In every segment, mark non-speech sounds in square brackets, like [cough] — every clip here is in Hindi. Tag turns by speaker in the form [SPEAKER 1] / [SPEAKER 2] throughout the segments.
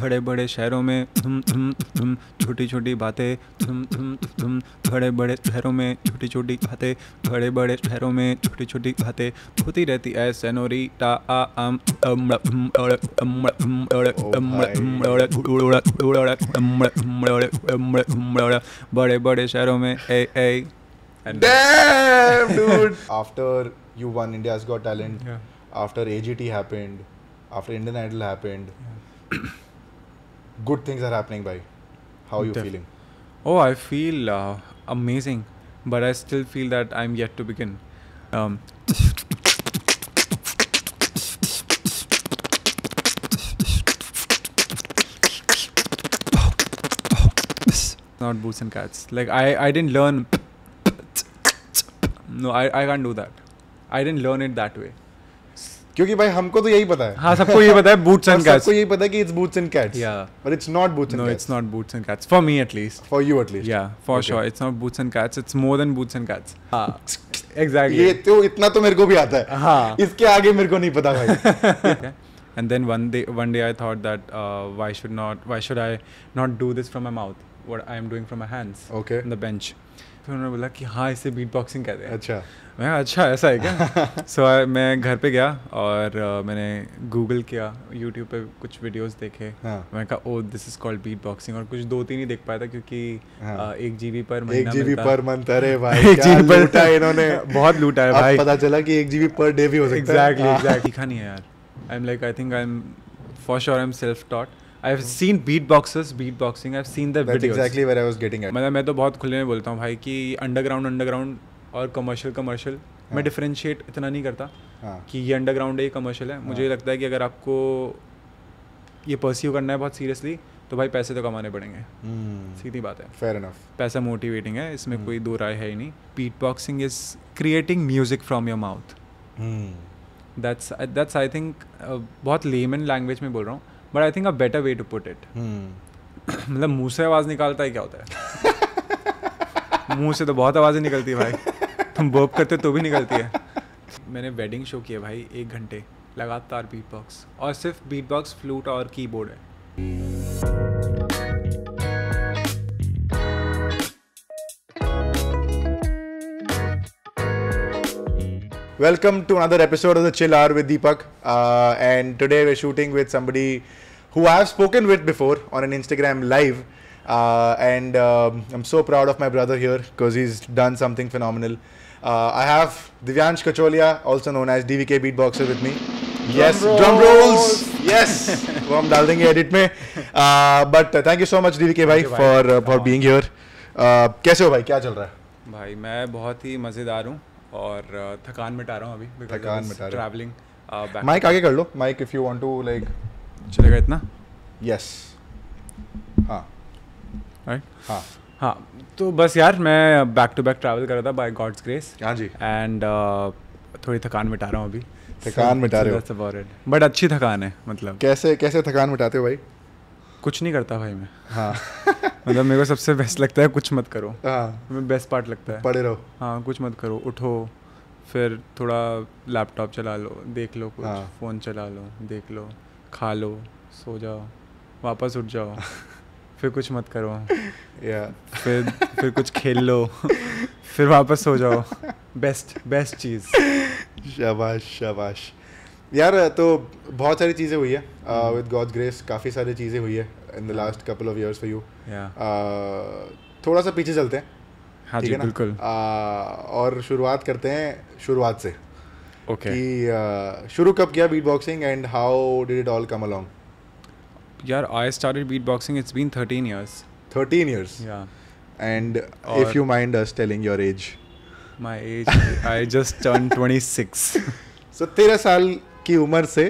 [SPEAKER 1] बड़े बड़े शहरों में थुम थुम थुम छोटी छोटी बातें थुम थुम थुम बड़े बड़े शहरों में छोटी छोटी बातें बड़े बड़े शहरों में छोटी छोटी बातें होती रहती है सनोरी टा आ आम बड़े बड़े शहरों में ए ए Damn, dude!
[SPEAKER 2] After you won India's Got Talent, yeah. after AGT happened, after Indian Idol happened. Yeah. good things are happening by how are you Def- feeling
[SPEAKER 1] oh i feel uh, amazing but i still feel that i'm yet to begin um, not boots and cats like i i didn't learn no i i can't do that i didn't learn it that way क्योंकि भाई हमको तो यही पता है हाँ सबको यही पता है बूट्स एंड कैट्स सबको यही पता है कि इट्स बूट्स एंड कैट्स या but it's not boots and cats no it's not boots and cats for me at least for you at least yeah for sure it's not boots and cats it's more than boots and cats हां एग्जैक्टली ये
[SPEAKER 2] तो इतना तो मेरे को भी आता है हां इसके आगे मेरे को नहीं पता
[SPEAKER 1] भाई and then one day one day I thought that why should not why should I not do this from my mouth what I am doing from my hands okay on the bench फिर उन्होंने बोला कि हाँ इसे बीट बॉक्सिंग कहते हैं अच्छा मैं अच्छा ऐसा है क्या सो [laughs] so, मैं घर पे गया और uh, मैंने गूगल किया यूट्यूब पे कुछ वीडियोस देखे हाँ. मैंने कहा oh this is called beat boxing और कुछ दो तीन ही देख पाया था क्योंकि हाँ. uh, एक जीबी पर एक जीबी पर मंथ अरे [laughs] भाई एक जीबी पर लूटा इन्होंने [laughs] बहुत लूटा है भाई पता चला कि एक जीबी पर डे भी हो सकता है एग्जैक्टली एग्जैक्टली सीखा नहीं है यार I am like I think I am for sure I am self taught I've seen beatboxers beatboxing. I've seen their That's videos. exactly where I was getting at. मतलब मैं तो बहुत खुले में बोलता हूँ भाई कि अंडरग्राउंड अंडरग्राउंड और कमर्शियल कमर्शियल मैं डिफरेंशिएट हाँ। इतना नहीं करता हाँ। कि ये अंडरग्राउंड है ये कमर्शियल है हाँ। मुझे लगता है कि अगर आपको ये परस्यू करना है बहुत सीरियसली तो भाई पैसे तो कमाने पड़ेंगे
[SPEAKER 2] hmm. सीधी बात है फेयर इनफ
[SPEAKER 1] पैसा मोटिवेटिंग है इसमें hmm. कोई हम्म। दो राय है ही नहीं beat boxing is creating music from your mouth that's that's I think बहुत लेमन लैंग्वेज में बोल रहा हूँ but I think a better way to put it मतलब मुंह से आवाज़ निकालता है क्या होता है मुंह से तो बहुत आवाज़ें निकलती है भाई तुम बोप करते तो भी निकलती है मैंने वेडिंग शो किया भाई एक घंटे लगातार बीट बॉक्स और सिर्फ बीट बॉक्स फ्लूट और कीबोर्ड है
[SPEAKER 2] Welcome to another episode of the Chill Hour with Deepak. Uh, and today we're shooting with somebody who I've spoken with before on an Instagram live. Uh, and um, I'm so proud of my brother here because he's done something phenomenal. Uh, I have Divyansh Kacholia, also known as DVK Beatboxer, with me. yes, drum rolls. Drum rolls. [laughs] Yes, वो हम डाल देंगे एडिट में. But uh, thank you so much DVK for uh, for being here. कैसे हो भाई? क्या चल
[SPEAKER 1] रहा है? भाई मैं बहुत ही मज़ेदार हूँ. और uh, थकान मिटा रहा हूँ अभी थकान मिटा ट्रैवलिंग माइक uh, आगे कर लो mic if you want to like चलेगा इतना यस हाँ हाँ हाँ तो बस यार मैं बैक टू बैक ट्रैवल कर रहा था बाय गॉड्स ग्रेस हाँ जी एंड uh, थोड़ी थकान मिटा रहा हूँ अभी थकान मिटा रहे हो बट अच्छी थकान है मतलब कैसे
[SPEAKER 2] कैसे थकान मिटाते हो भाई
[SPEAKER 1] कुछ नहीं करता भाई मैं हाँ [laughs] मतलब मेरे को सबसे बेस्ट लगता है कुछ मत करो हाँ मैं बेस्ट पार्ट लगता है पढ़े रहो हाँ कुछ मत करो उठो फिर थोड़ा लैपटॉप चला लो देख लो कुछ हाँ। फ़ोन चला लो देख लो खा लो सो जाओ वापस उठ जाओ [laughs] फिर कुछ मत करो या फिर फिर कुछ खेल लो [laughs] फिर वापस सो जाओ बेस्ट बेस्ट चीज़ शाबाश
[SPEAKER 2] शाबाश यार तो बहुत सारी चीज़ें हुई है विद गॉड्स ग्रेस काफ़ी सारी चीज़ें हुई है in the last couple of years for you थोड़ा सा पीछे चलते हैं हाँ जी बिल्कुल uh, और शुरुआत करते हैं शुरुआत से ओके okay. कि uh, शुरू कब किया beatboxing and how did it all come along
[SPEAKER 1] यार I started beat boxing it's been 13 years 13 years yeah and if you mind
[SPEAKER 2] us telling your age my age I just turn 26 so तेरह साल की उम्र से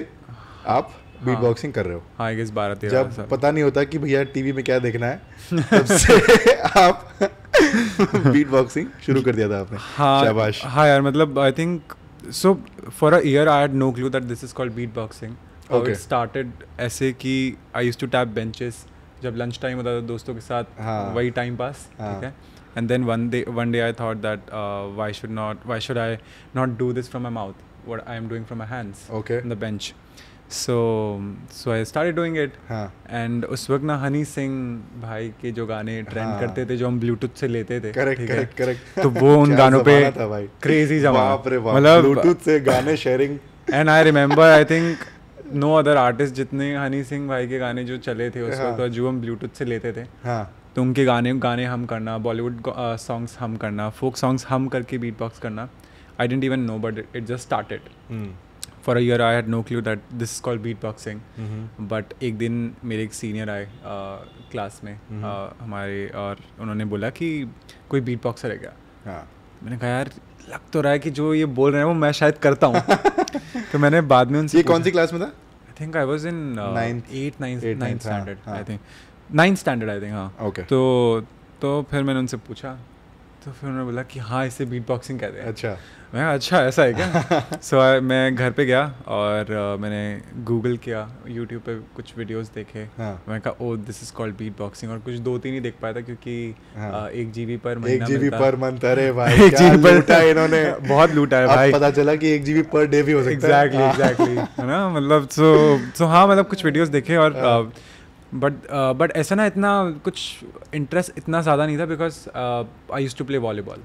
[SPEAKER 2] आप बीट हाँ। बॉक्सिंग कर रहे हो
[SPEAKER 1] हाँ गेस बारह तेरह जब
[SPEAKER 2] पता नहीं होता कि भैया टीवी में क्या देखना है तब से [laughs] आप बीट बॉक्सिंग शुरू कर दिया था आपने हाँ शाबाश
[SPEAKER 1] हाँ यार मतलब I think so for a year I had no clue that this is called beatboxing okay started ऐसे कि I use to tap benches जब लंच टाइम होता था दोस्तों के साथ हाँ, वही टाइम पास ठीक हाँ। है and then one day one day I thought that why should not why should I not do this from my mouth what I am doing from my hands. Okay. On the bench. So so I start doing it and उस वक्त ना हनी सिंह भाई के जो गाने ट्रेंड हाँ. करते थे जो हम ब्लूटूथ से लेते थे करेक्ट करेक्ट करेक्ट तो वो [laughs] उन गानों पे क्रेजी मतलब ब्लूटूथ
[SPEAKER 2] से गाने sharing
[SPEAKER 1] and I remember I think no other artist जितने हनी सिंह भाई के गाने जो चले थे उस वक्त हाँ. जो हम ब्लूटूथ से लेते थे हाँ. तो उनके गाने गाने हम करना बॉलीवुड सॉन्ग्स uh, हम करना फोक सॉन्ग्स हम करके बीट बॉक्स करना I didn't even know, but it, it just started. Mm. For a year I had no clue that this is called beatboxing but एक दिन मेरे एक सीनियर आए क्लास uh, में uh, mm-hmm. हमारे और उन्होंने बोला कि कोई बीट बॉक्सर है क्या हाँ। मैंने कहा यार लग तो रहा है कि जो ये बोल रहे हैं वो मैं शायद करता हूँ [laughs] तो मैंने बाद में उनसे ये कौन सी क्लास में था I think I was in standard I think ninth standard I think हाँ ओके हाँ. हाँ. तो तो फिर मैंने उनसे पूछा तो फिर उन्होंने बोला कि हाँ इसे बीट बॉक्सिंग कहते हैं अच्छा मैं अच्छा ऐसा है क्या सो [laughs] so, मैं घर पे गया और uh, मैंने गूगल किया यूट्यूब पे कुछ वीडियोस देखे हाँ. मैंने कहा oh this is called beat boxing और कुछ दो तीन ही देख पाया था क्योंकि हाँ. uh, एक जीबी पर एक जीबी पर मंथ अरे [laughs] भाई एक जीबी पर लूटा इन्होंने [laughs] बहुत लूटा है भाई पता चला कि एक जीबी पर डे भी हो
[SPEAKER 2] सकता है एग्जैक्टली एग्जैक्टली हाँ।
[SPEAKER 1] है ना मतलब सो सो हाँ मतलब कुछ वीडियोज देखे और हाँ। uh, बट बट ऐसा ना इतना कुछ इंटरेस्ट इतना ज़्यादा नहीं था because I use to play volleyball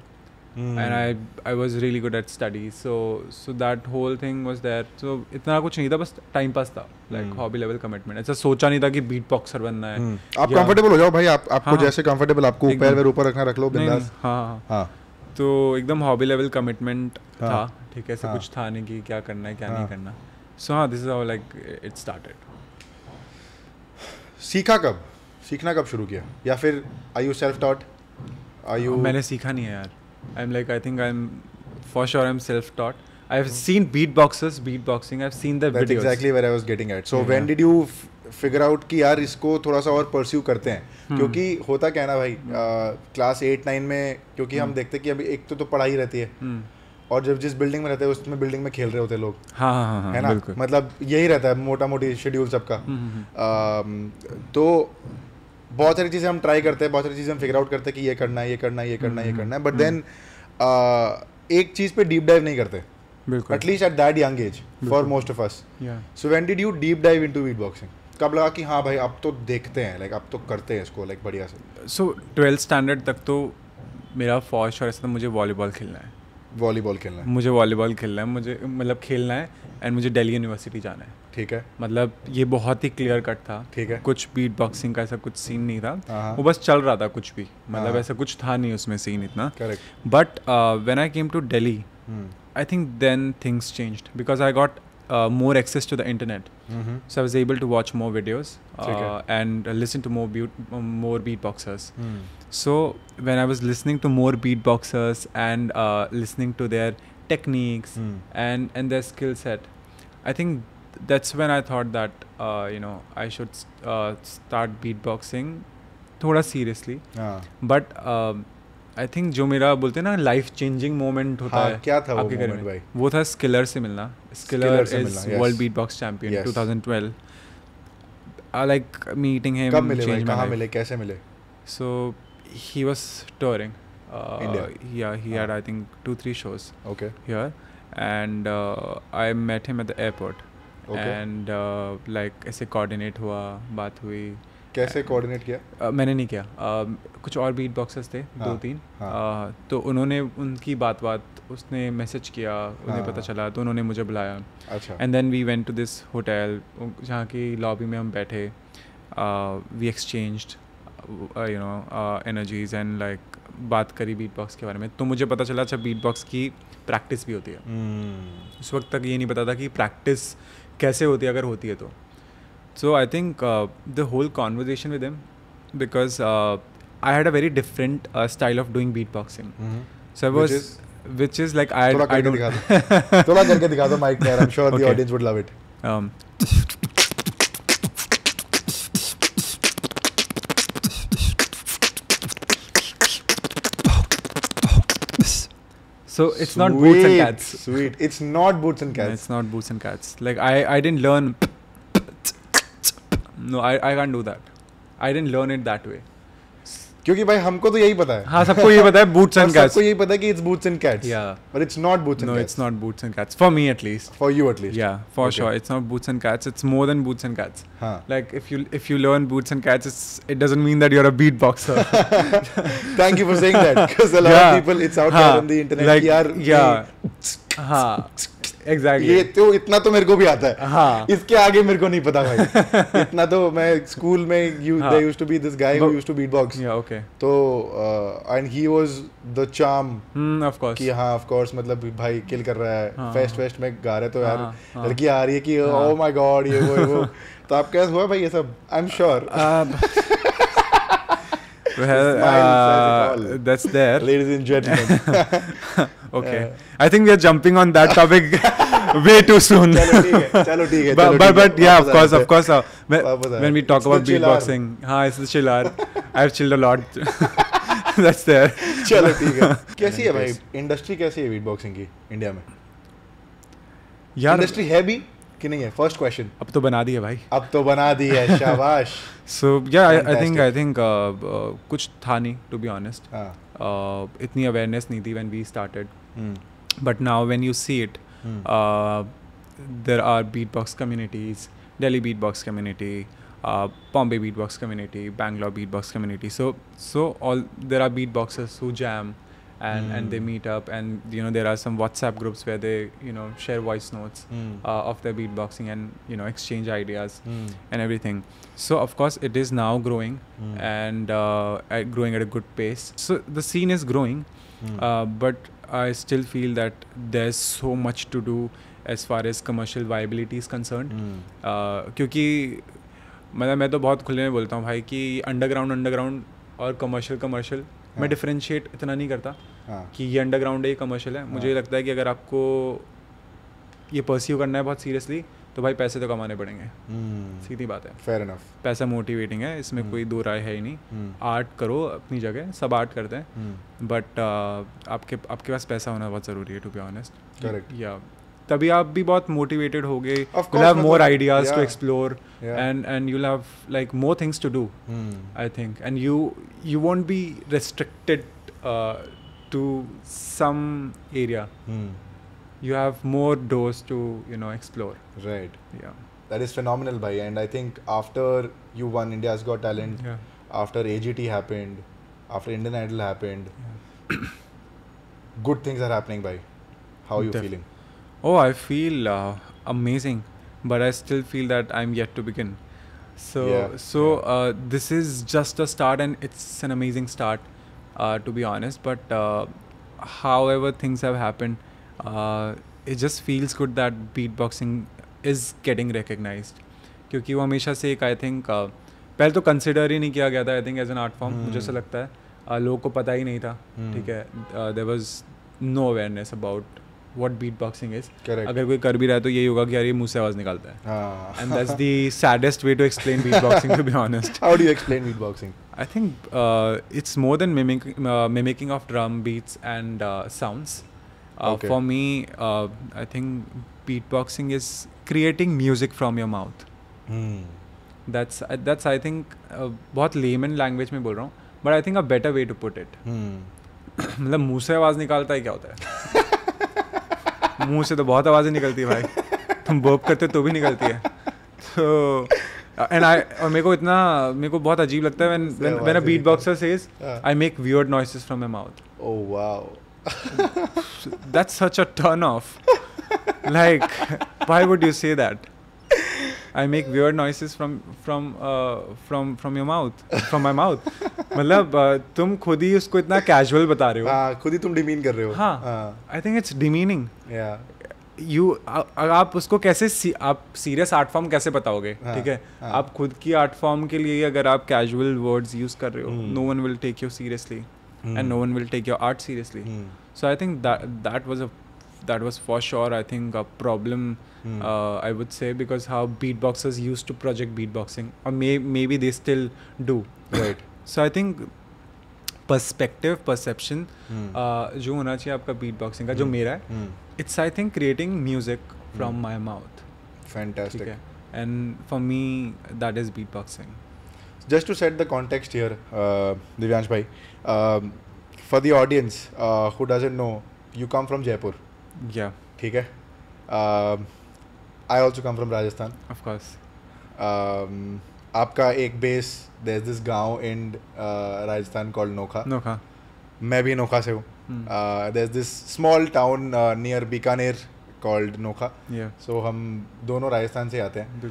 [SPEAKER 1] and I I was really good at study so so that whole thing was there so इतना कुछ नहीं था बस टाइम पास था लाइक हॉबी लेवल कमिटमेंट ऐसा सोचा नहीं था कि बीट बॉक्सर बनना है hmm. आप कंफर्टेबल हो जाओ भाई आप आपको हाँ, हाँ. जैसे कंफर्टेबल आपको पैर वेर ऊपर रखना रख लो बिंदास हाँ हाँ, हाँ हाँ तो एकदम हॉबी लेवल कमिटमेंट था ठीक है ऐसा कुछ था नहीं कि क्या करना है क्या नहीं करना सो हाँ this is how like it started
[SPEAKER 2] सीखा कब सीखना कब शुरू किया या फिर I you self taught
[SPEAKER 1] I you मैंने सीखा नहीं है यार I am like I think I am for sure I am self taught I have seen beatboxers beat boxing I have seen the videos exactly where I was getting at so when did
[SPEAKER 2] you figure out कि यार इसको थोड़ा सा और परस्यू करते हैं hmm. क्योंकि होता क्या ना भाई क्लास एट नाइन में क्योंकि hmm. हम देखते हैं कि अभी एक तो तो पढ़ाई रहती है hmm. और जब जिस बिल्डिंग में रहते हैं उसमें बिल्डिंग में खेल रहे होते लोग हाँ, हाँ हाँ हाँ है ना मतलब यही रहता है मोटा मोटी शेड्यूल सबका हम्म, हम्म, हम्म। तो बहुत सारी चीज़ें हम ट्राई करते हैं बहुत सारी चीज़ें हम फिगर आउट करते हैं कि ये करना है ये करना है ये करना है ये करना है बट देन एक चीज़ पे डीप डाइव नहीं करते at least at that young age
[SPEAKER 1] for most of us
[SPEAKER 2] so when did you deep dive into beat beatboxing कब लगा कि हाँ भाई अब तो देखते हैं लाइक अब तो करते हैं इसको लाइक बढ़िया
[SPEAKER 1] से सो ट्वेल्थ स्टैंडर्ड तक तो मेरा फौज और ऐसा मुझे वॉलीबॉल खेलना है वॉलीबॉल खेलना है मुझे वॉलीबॉल खेलना है मुझे मतलब खेलना है एंड मुझे दिल्ली यूनिवर्सिटी जाना है ठीक है मतलब ये बहुत ही क्लियर कट था ठीक है कुछ बीट बॉक्सिंग का ऐसा कुछ सीन नहीं था हाँ। वो बस चल रहा था कुछ भी मतलब हाँ। ऐसा कुछ था नहीं उसमें सीन इतना correct but when I came to Delhi I think then things change because I got uh, more access to the internet. Mm-hmm. So I was able to watch more videos uh, okay. and listen to more beat more beatboxers. Mm. So when I was listening to more beatboxers and uh, listening to their techniques mm. and and their skill set, I think that's when I thought that uh, you know I should uh, start beatboxing, thoda seriously. Ah. But um, I think जो मेरा बोलते हैं ना लाइफ चेंजिंग मोमेंट होता हाँ, है क्या था आपके घर में भाई वो था स्किलर से मिलना Skiller is world beatbox champion 2012 like meeting him कब मिले भाई कहाँ मिले कैसे मिले सो ही was touring yeah he had I think two three shows okay here and I met him at the airport and like ऐसे कोऑर्डिनेट हुआ बात हुई
[SPEAKER 2] कैसे कोऑर्डिनेट किया
[SPEAKER 1] आ, मैंने नहीं किया आ, कुछ और बीट बॉक्सेस थे हाँ, दो तीन हाँ. आ, तो उन्होंने उनकी बात बात उसने मैसेज किया उन्हें हाँ, पता चला तो उन्होंने मुझे बुलाया अच्छा and then we went to this hotel जहाँ की लॉबी में हम बैठे we exchange you know energies and like बात करी बीट बॉक्स के बारे में तो मुझे पता चला अच्छा बीट बॉक्स की प्रैक्टिस भी होती है hmm. उस वक्त तक ये नहीं पता था कि प्रैक्टिस कैसे होती है अगर होती है तो So I think uh, the whole conversation with him, because uh, I had a very different uh, style of doing beatboxing. Mm-hmm. So I was, which is, which is like I, I don't. [laughs] थोड़ा करके दिखा दो mic there. I'm sure okay. the audience would love it. Um, So it's sweet, not boots and cats. Sweet. It's not boots and cats. No, it's not boots and cats. Like I, I didn't learn no I I can do that I didn't learn it that way क्योंकि भाई हमको तो यही पता है हाँ सबको यही पता है बूट्स एंड कैट्स सबको यही पता
[SPEAKER 2] है कि इट्स बूट्स एंड कैट्स या
[SPEAKER 1] but it's not boots and cats no it's not boots and cats for me at least for you at least या for sure it's not boots and cats it's more than boots and cats like if you if you learn boots and cats it's it doesn't mean that you are a beat boxer thank you for saying that because a lot of people it's out there on the internet यार या हां exactly. ये तो
[SPEAKER 2] इतना तो मेरे को भी आता है हाँ. इसके आगे मेरे को नहीं पता भाई [laughs] इतना तो मैं स्कूल में you they used to be this guy who used to beat box या ओके तो and he was the charm of course कि हां ऑफ कोर्स मतलब भाई किल कर रहा है फेस्ट हाँ। वेस्ट में गा रहे तो यार हाँ, हाँ। लड़की आ रही है कि ओ माय गॉड ये वो [laughs] तो आपके कैसे हुआ भाई ये सब I am sure
[SPEAKER 1] well, uh, that's there. Ladies and gentlemen. okay. Uh, I think we are jumping on that topic way too soon. चलो ठीक है, चलो ठीक है, but but, but yeah, of course, of course. Uh, when, when we talk it's about beatboxing, ha it's the chill hour. I've chilled a lot. that's there. chalo ठीक hai कैसी है भाई?
[SPEAKER 2] इंडस्ट्री कैसी है बीटबॉक्सिंग की इंडिया में? यार इंडस्ट्री है भी कि नहीं है फर्स्ट क्वेश्चन
[SPEAKER 1] अब तो बना दी है भाई
[SPEAKER 2] अब तो बना दी है [laughs] शाबाश
[SPEAKER 1] सो या आई थिंक आई थिंक कुछ था नहीं टू बी ऑनेस्ट इतनी अवेयरनेस नहीं थी when we started but now when you see it there are beat box communities Delhi beat box community Bombay beat box community Bangalore beat box community so so all there are beat boxes who jam and mm. and they meet up and you know there are some WhatsApp groups where they you know share voice notes mm. uh, of their beatboxing and you know exchange ideas mm. and everything. So of course it is now growing mm. and uh, at growing at a good pace. So the scene is growing, mm. uh, but I still feel that there's so much to do as far as commercial viability is concerned, क्योंकि मतलब मैं तो बहुत खुले में बोलता हूँ भाई कि underground underground और कमर्शियल कमर्शियल मैं डिफ्रेंशिएट इतना नहीं करता हाँ. कि ये अंडरग्राउंड है ये कमर्शियल है हाँ। मुझे हाँ. लगता है कि अगर आपको ये परस्यू करना है बहुत सीरियसली तो भाई पैसे तो कमाने पड़ेंगे हम्म। सीधी बात है फेयर इनफ पैसा मोटिवेटिंग है इसमें हम्म। कोई दो राय है ही नहीं आर्ट हम्म। करो अपनी जगह सब आर्ट करते हैं बट uh, आपके आपके पास पैसा होना बहुत ज़रूरी है टू बी ऑनेस्ट करेक्ट या तभी आप भी बहुत मोटिवेटेड हो गए have more ideas to explore and and you have like more things to do I think and you you won't be restricted to some area, hmm. you have more doors to you know
[SPEAKER 2] explore. Right. Yeah. That is phenomenal, by and I think after you won India's Got Talent, yeah. after AGT happened, after Indian Idol happened, yeah. [coughs] good things are happening, by. How are you Def- feeling?
[SPEAKER 1] Oh, I feel uh, amazing, but I still feel that I'm yet to begin so yeah, so yeah. Uh, this is just a start and it's an amazing start to be honest but however things things have happened, uh, it just feels good that beatboxing is getting क्योंकि वो हमेशा से एक आई थिंक uh, पहले तो कंसिडर ही नहीं किया गया था I think as an art form मुझे हम्म। ऐसा लगता है uh, लोगों को पता ही नहीं था हम्म। ठीक है there was no awareness about what beat boxing is अगर कोई कर भी रहा है तो यही होगा कि यार ये मुंह से आवाज निकालता है एंड दैट्स दैडेस्ट way to explain beat boxing to be honest how
[SPEAKER 2] do explain beat boxing
[SPEAKER 1] I think it's more than mimicking of drum beats and sounds for me I think beat boxing is creating music from your mouth that's that's I think बहुत लेम लैंग्वेज में बोल रहा हूँ but I think a better way to put it मतलब मुँह से आवाज निकालता है क्या होता है मुँह से तो बहुत आवाजें निकलती है भाई तुम बोप करते हो तो भी निकलती है तो एंड uh, आई और मेरे को इतना मेरे को बहुत अजीब लगता है when when a beat boxer says I make weird noises from my mouth oh wow that's such a turn off like why would you say that I make weird noises from from from from your mouth from my mouth मतलब uh, तुम खुद ही उसको इतना कैजुअल बता रहे हो हाँ, खुद
[SPEAKER 2] ही तुम डिमीन कर रहे हो
[SPEAKER 1] हाँ आई थिंक इट्स डिमीनिंग या यू आप उसको कैसे सी, आप सीरियस आर्ट फॉर्म कैसे बताओगे हाँ, ठीक है हाँ। आप खुद की आर्ट फॉर्म के लिए अगर आप कैजुअल वर्ड्स यूज कर रहे हो no one will take you seriously and no one will take your art seriously so I think that was a that was for sure I think a problem I would say because how beat boxers use to project beat boxing और may maybe they still do right so I think perspective perception जो होना चाहिए आपका बीट बॉक्सिंग का जो हम्म। मेरा है हम्म। It's I think creating music from my mouth fantastic and for me that is beat boxing
[SPEAKER 2] just to set the context here Divyansh भाई for the audience who doesn't know you come from Jaipur या ठीक है I also come from Rajasthan of course आपका एक बेस दिस गाँव इंड राजस्थान कॉल्ड नोखा नोखा मैं भी नोखा से हूँ there this small town near Bikaner called Nokha so हम दोनों राजस्थान से आते हैं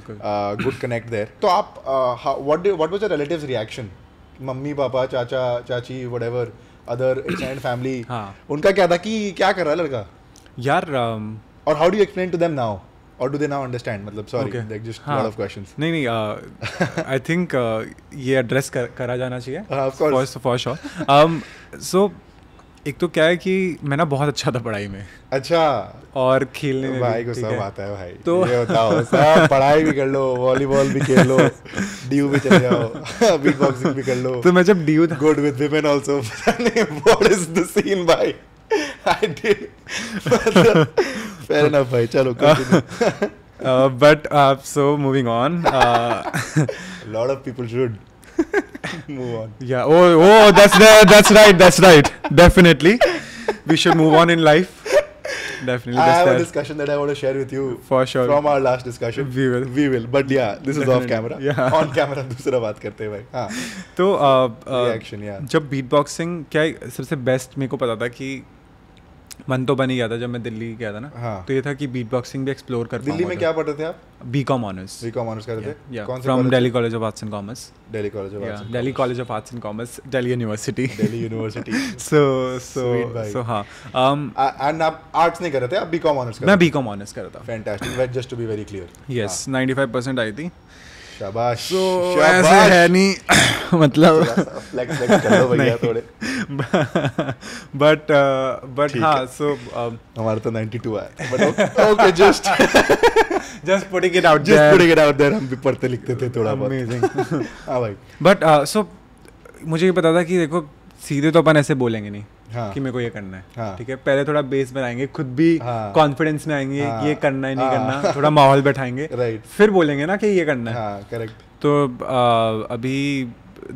[SPEAKER 2] गुड कनेक्ट देर तो आप what was relative reaction mummy papa चाचा चाची whatever other extend family उनका क्या था कि क्या कर रहा है लड़का यार um, और how do you explain to them now और डू दे नाउ अंडरस्टैंड मतलब sorry like just lot of questions
[SPEAKER 1] नहीं नहीं आई uh, थिंक uh, ये एड्रेस करा जाना चाहिए of course for sure so एक तो क्या है कि मैं ना बहुत अच्छा था पढ़ाई में अच्छा और खेलने में भाई को सब आता है भाई तो ये बताओ सब पढ़ाई
[SPEAKER 2] भी कर लो वॉलीबॉल भी खेल लो डीयू भी चले जाओ बीट बॉक्सिंग भी कर लो तो मैं जब डीयू था good with women also what is the scene भाई
[SPEAKER 3] आई डिड फेयर एनफ भाई चलो
[SPEAKER 1] continue but so moving on lot of people should move on. Yeah. Oh, oh, that's the, that's right. That's right. Definitely, we should move on in life. Definitely.
[SPEAKER 2] I have there. a discussion that I want to share with you. For sure. From our last discussion. We will. We will. But yeah, this Definitely. is off camera. Yeah. On camera दूसरा बात करते हैं भाई.
[SPEAKER 1] हाँ. तो reaction या. जब beatboxing क्या सबसे best मेरे को पता था कि मन तो बन ही गया था जब मैं दिल्ली गया था ना हाँ. तो ये था कि बीट बॉक्सिंग भी एक्सप्लोर कर दिल्ली में तो। क्या पढ़ते थे आप B Com honours B Com honours कर रहे थे from Delhi college of arts and commerce Delhi college of arts Delhi college of arts and commerce Delhi university Delhi university so so so हां एंड आप आर्ट्स नहीं कर रहे थे आप बी कॉम ऑनर्स कर मैं बी कॉम ऑनर्स कर रहा था fantastic just to be very clear yes 95% आई थी शाबाश so, ऐसे है नहीं [coughs] मतलब बट
[SPEAKER 2] बट [laughs] uh, हाँ सो um, हमारा तो 92 आया but okay just
[SPEAKER 1] just putting it out just putting it out there हम भी पढ़ते लिखते थे थोड़ा बहुत अमेजिंग [laughs] हां भाई बट सो uh, मुझे ये पता था कि देखो सीधे तो अपन ऐसे बोलेंगे नहीं हाँ, कि मेरे को ये करना है हाँ, ठीक है पहले थोड़ा बेस बनाएंगे खुद भी कॉन्फिडेंस हाँ, में आएंगे हाँ, ये करना है नहीं हाँ, करना थोड़ा माहौल बैठाएंगे राइट फिर बोलेंगे ना कि ये करना है करेक्ट हाँ, तो आ, अभी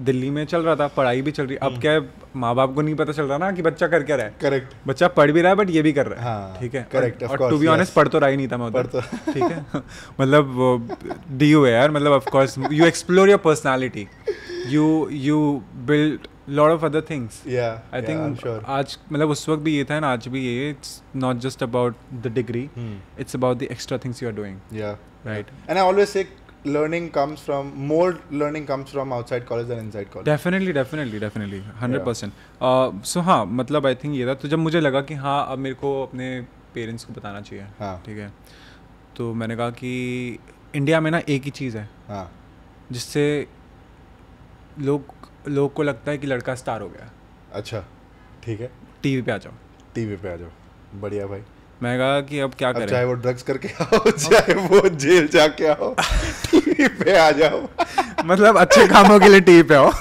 [SPEAKER 1] दिल्ली में चल रहा था पढ़ाई भी चल रही अब हम्म। क्या माँ बाप को नहीं पता चल रहा ना कि बच्चा कर क्या रहा है करेक्ट बच्चा पढ़ भी रहा है बट ये भी कर रहा है हाँ, ठीक है करेक्ट और टू बी ऑनेस्ट पढ़ तो रहा ही नहीं था मैं तो उधर ठीक है [laughs] मतलब डी यू है यार मतलब of course you explore your personality you you build lot of other things I think आज मतलब उस वक्त भी ये था ना आज भी ये it's not just about the degree it's about the extra things you are doing right
[SPEAKER 2] and I always say learning comes from more learning comes from outside college and inside college
[SPEAKER 1] definitely definitely definitely 100% yeah. So uh, so हाँ मतलब आई थिंक ये था तो जब मुझे लगा कि हाँ अब मेरे को अपने पेरेंट्स को बताना चाहिए हाँ. ठीक है तो मैंने कहा कि इंडिया में ना एक ही चीज़ है हाँ. जिससे लोग लोग को लगता है कि लड़का स्टार हो गया अच्छा ठीक है टीवी पे आ
[SPEAKER 2] जाओ टीवी पे आ जाओ बढ़िया भाई
[SPEAKER 1] मैं कहा कि अब
[SPEAKER 2] क्या करें चाहे वो ड्रग्स करके आओ चाहे वो जेल जाके आओ टीवी पे आ जाओ मतलब अच्छे कामों के लिए टीवी पे आओ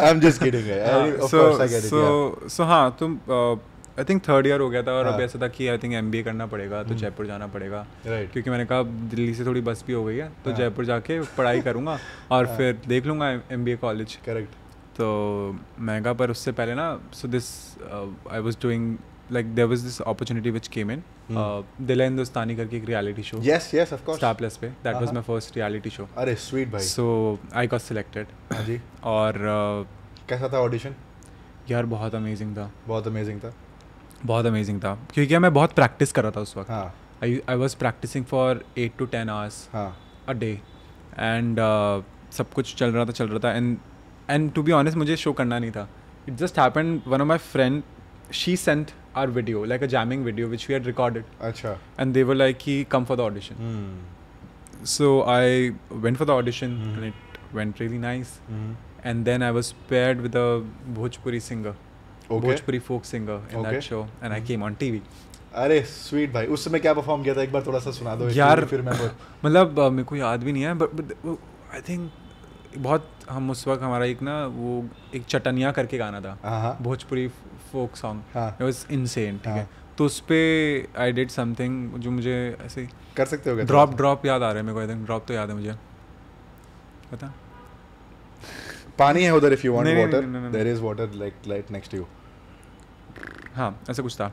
[SPEAKER 2] I am just kidding so
[SPEAKER 1] so हाँ तुम uh, I think third year हो गया था और हाँ. अब ऐसा था कि आई थिंक एम करना पड़ेगा तो हम्म। जयपुर जाना पड़ेगा right. क्योंकि मैंने कहा दिल्ली से थोड़ी बस भी हो गई है तो हाँ। जयपुर जाके पढ़ाई करूँगा [laughs] और हाँ। फिर देख लूँगा एम कॉलेज करेक्ट तो मैं कहा पर उससे पहले ना so this I was doing like there was this opportunity which came in दिला हिंदुस्तानी करके एक रियालिटी शो येस पे that was my first reality show अरे स्वीट भाई सो आई गॉट सिलेक्टेड और uh, कैसा था ऑडिशन यार बहुत अमेजिंग था बहुत अमेजिंग था बहुत अमेजिंग था क्योंकि मैं बहुत प्रैक्टिस कर रहा था उस वक्त I I was practicing for eight to ten hours a day and सब कुछ चल रहा था चल रहा था and and to be honest मुझे शो करना नहीं था it just happen one of my friend she sent our video like a jamming video which we had recorded अच्छा and they were like he come for the audition so I went for the audition it went really nice and then I was paired with a Bhojpuri singer Bhojpuri folk singer in that show and I came on TV
[SPEAKER 2] अरे स्वीट भाई उस समय क्या परफॉर्म किया था एक बार थोड़ा सा सुना दो यार फिर मैं
[SPEAKER 1] [laughs] मतलब मेरे को याद भी नहीं है बट आई थिंक बहुत हम उस वक्त हमारा एक ना वो एक चटनिया करके गाना था हाँ, हाँ। Bhojpuri folk song was insane ठीक है हाँ। तो उस पर आई डिड समथिंग जो मुझे ऐसे कर सकते हो ड्रॉप ड्रॉप याद आ रहा है मेरे को आई थिंक ड्रॉप तो याद है मुझे पता
[SPEAKER 2] पानी है उधर if you want water there is water like light next to you हाँ ऐसा कुछ था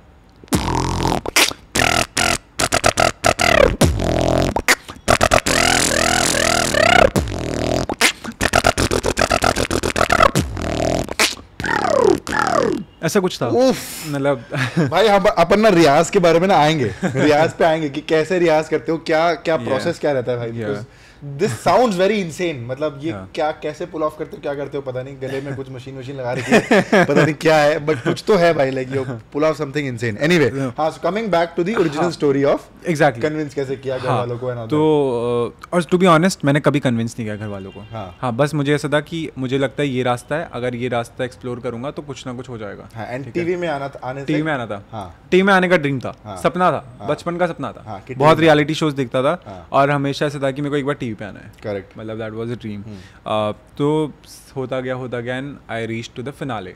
[SPEAKER 1] ऐसा कुछ था मतलब [laughs] भाई हम अपन ना रियाज
[SPEAKER 2] के बारे में ना आएंगे [laughs] रियाज पे आएंगे कि कैसे रियाज करते हो क्या क्या प्रोसेस क्या रहता है भाई yeah. This sound very insane मतलब ये yeah. क्या कैसे पुल ऑफ करते हो क्या करते हो पता नहीं गले में कुछ मशीन वशीन लगा रही है [laughs] पता नहीं क्या है बट कुछ तो है भाई like you pull off something insane anyway हां so
[SPEAKER 1] coming back to the original story of exactly convince कैसे किया हाँ. घर वालों को एंड तो uh, और टू बी ऑनेस्ट मैंने कभी कन्विंस नहीं किया घर वालों को हां हां बस मुझे ऐसा था कि मुझे लगता है ये रास्ता है अगर ये रास्ता एक्सप्लोर करूंगा तो कुछ ना कुछ हो जाएगा हां एंड टीवी में आना आने से टीवी में आना था हां टीवी में आने का ड्रीम था हाँ. सपना था हाँ. बचपन का सपना था बहुत रियलिटी शोज देखता था और हमेशा ऐसा था कि मेरे को एक बार टी वी पे आना है करेक्ट मतलब दैट वॉज अ ड्रीम तो होता गया होता गया and I reach to the finale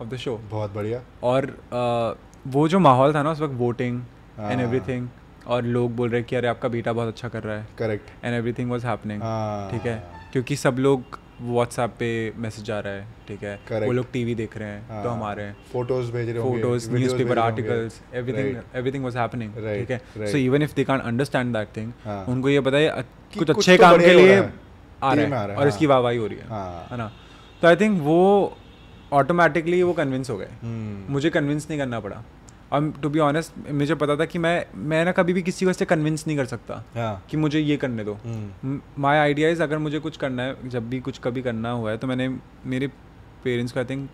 [SPEAKER 1] of the show बहुत बढ़िया और uh, वो जो माहौल था ना उस वक्त वोटिंग एंड एवरीथिंग और लोग बोल रहे हैं कि अरे आपका बेटा बहुत अच्छा कर रहा है correct and everything was happening ठीक है क्योंकि सब लोग व्हाट्सएप पे मैसेज आ रहा है ठीक है Correct. वो लोग टीवी देख रहे हैं हाँ, तो हम आ हाँ। रहे हैं फोटोज भेज रहे photos newspaper articles everything everything was happening ठीक है so even if they can't understand that thing उनको ये पता है कुछ अच्छे तो काम के लिए आ रहे हैं और इसकी हाँ। वाहवाही हो रही है हाँ। है ना तो आई थिंक वो ऑटोमेटिकली वो कन्विंस हो गए हम्म। मुझे कन्विंस नहीं करना पड़ा और टू बी ऑनेस्ट मुझे पता था कि मैं मैं ना कभी भी किसी को ऐसे कन्विंस नहीं कर सकता yeah. हाँ। कि मुझे ये करने दो माई आइडिया इज़ अगर मुझे कुछ करना है जब भी कुछ कभी करना हुआ है तो मैंने मेरे पेरेंट्स को आई थिंक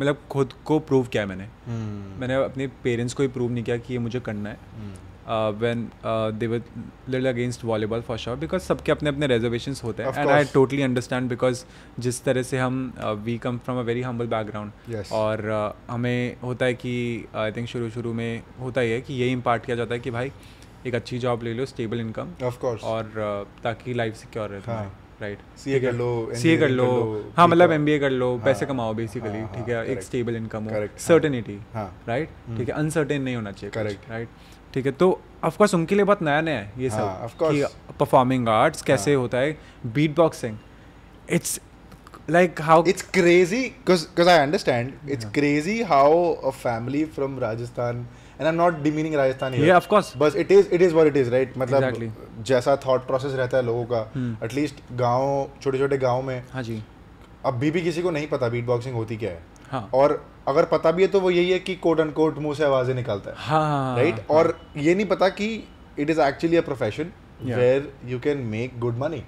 [SPEAKER 1] मतलब खुद को प्रूव किया मैंने hmm. मैंने अपने पेरेंट्स को ही प्रूव नहीं किया कि ये मुझे करना है hmm. Uh, when uh, they were little against volleyball for sure because सबके अपने अपने reservations होते हैं and I totally understand because जिस तरह से हम uh, we come from a very humble background yes. और हमें होता है कि I think शुरू शुरू में होता ही है कि यही इम्पार्ट किया जाता है कि भाई एक अच्छी जॉब ले लो स्टेबल इनकम ऑफ कोर्स और ताकि लाइफ सिक्योर रहे राइट सी हाँ. कर लो सी कर लो हाँ मतलब एम बी ए कर लो पैसे हाँ. कमाओ बेसिकली हाँ, ठीक है एक स्टेबल इनकम हो सर्टेनिटी हम्म. राइट ठीक है अनसर्टेन नहीं होना चाहिए राइट ठीक है तो ऑफकोर्स उनके लिए बहुत नया नया है ये सब हाँ, कि परफॉर्मिंग आर्ट्स कैसे हाँ. होता है beat boxing it's like how it's crazy because
[SPEAKER 2] because i understand it's yeah. crazy how a family from rajasthan and i'm not demeaning rajasthan here yeah of course but it is it is what it is right मतलब exactly. जैसा thought process रहता है लोगों का at least गांव छोटे छोटे गांव में हाँ जी अभी भी किसी को नहीं पता बीट बॉक्सिंग होती क्या है हाँ. और अगर पता भी है तो वो यही है कि कोट एंड कोट मुंह से आवाजें निकालता है
[SPEAKER 1] हाँ राइट हाँ, हाँ। right? और
[SPEAKER 2] ये नहीं पता कि it is actually a profession where you can make good money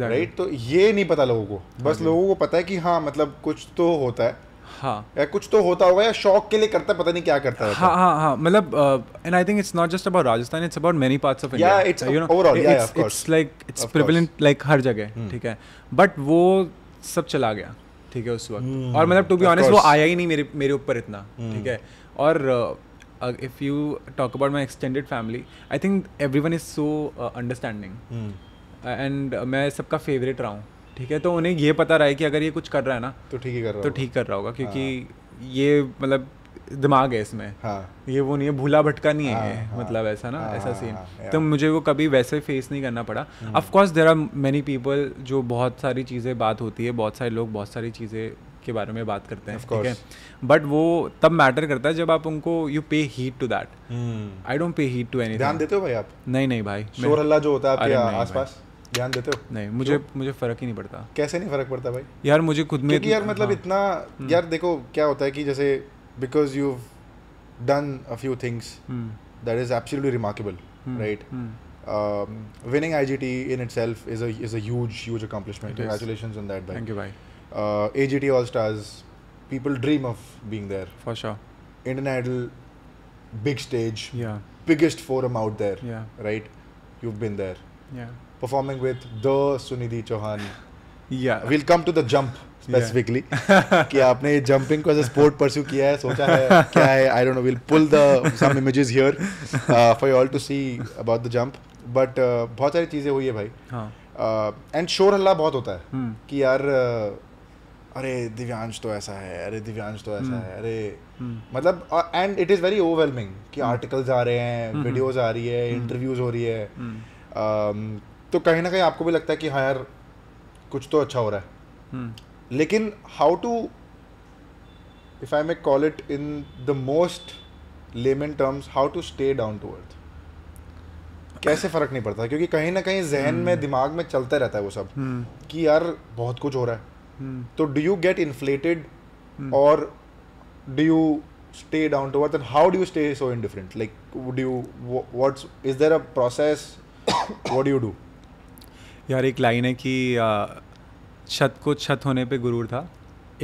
[SPEAKER 2] right तो ये नहीं पता लोगों को हाँ बस लोगों को पता है कि हाँ मतलब कुछ तो होता है हाँ या कुछ तो होता होगा या शौक के लिए करता है पता नहीं क्या करता है
[SPEAKER 1] हाँ हाँ हाँ मतलब and I think it's not just about Rajasthan it's about many parts of India it's you know overall it's like it's prevalent like हर जगह hmm. ठीक है बट वो सब चला गया ठीक है उस वक्त हम्म। और मतलब टू बी ऑनेस्ट वो आया ही नहीं मेरे मेरे ऊपर इतना हम्म। ठीक है और if you talk about my extended family I think every one is so understanding and मैं सबका फेवरेट रहा हूँ ठीक है तो उन्हें ये पता रहा है कि अगर ये कुछ कर रहा है ना तो ठीक ही कर रहा तो ठीक कर रहा होगा क्योंकि हाँ। ये मतलब दिमाग है इसमें हाँ. ये वो नहीं है भूला भटका नहीं हाँ, है हाँ, मतलब ऐसा ना हाँ, ऐसा सीन हाँ, हाँ, तो हाँ। मुझे वो कभी वैसे फेस नहीं करना पड़ा of course there are many people जो बहुत सारी चीज़ें बात होती है बहुत सारे लोग बहुत सारी चीज़ें के बारे में बात करते हैं ठीक है बट वो तब मैटर करता है जब आप उनको you pay heed to that I don't pay heed to any ध्यान देते हो भाई आप नहीं नहीं भाई शोर हल्ला जो होता है आसपास ध्यान देते हो नहीं मुझे क्यों? मुझे फर्क ही नहीं पड़ता कैसे नहीं फर्क पड़ता भाई यार मुझे खुद में यार हाँ। मतलब हाँ,
[SPEAKER 2] इतना हम्म। यार देखो क्या होता है कि जैसे because you've done a few things mm. that is absolutely remarkable, mm. right? Hmm. Um, winning IGT in itself is a is a huge huge accomplishment. It Congratulations is. on that, bhai. Thank you, bhai. Uh, AGT All Stars, people dream of being there. For sure. Indian Idol, big stage. Yeah. Biggest forum out there. Yeah. Right. You've been there. Yeah. Performing with the Sunidhi Chauhan. [laughs] yeah. We'll come to the jump specifically [laughs] कि आपने ये जंपिंग को एज अ स्पोर्ट परस्यू किया है सोचा है क्या है I don't know will pull the some images here for you all to see about the jump but बहुत सारी चीज़ें हुई है भाई एंड हाँ। uh, शोर हल्ला बहुत होता है hmm. कि यार uh, अरे दिव्यांश तो ऐसा है अरे दिव्यांश तो ऐसा hmm. है अरे hmm. मतलब and it is very overwhelming कि आर्टिकल्स आ रहे हैं वीडियोस आ रही है इंटरव्यूज हो रही है uh, um, तो कहीं ना कहीं आपको भी लगता है कि हाँ यार कुछ तो अच्छा हो रहा है लेकिन how to if I may call it in the most layman terms how to stay down to earth कैसे फ़र्क नहीं पड़ता क्योंकि कहीं ना कहीं जहन में hmm. दिमाग में चलता रहता है वो सब hmm. कि यार बहुत कुछ हो रहा है hmm. तो डू यू गेट इन्फ्लेटेड और do you stay down to earth and how do you stay so indifferent like you what's is there a process [coughs] what do do
[SPEAKER 1] यार एक लाइन है कि छत को छत होने पे गुरूर था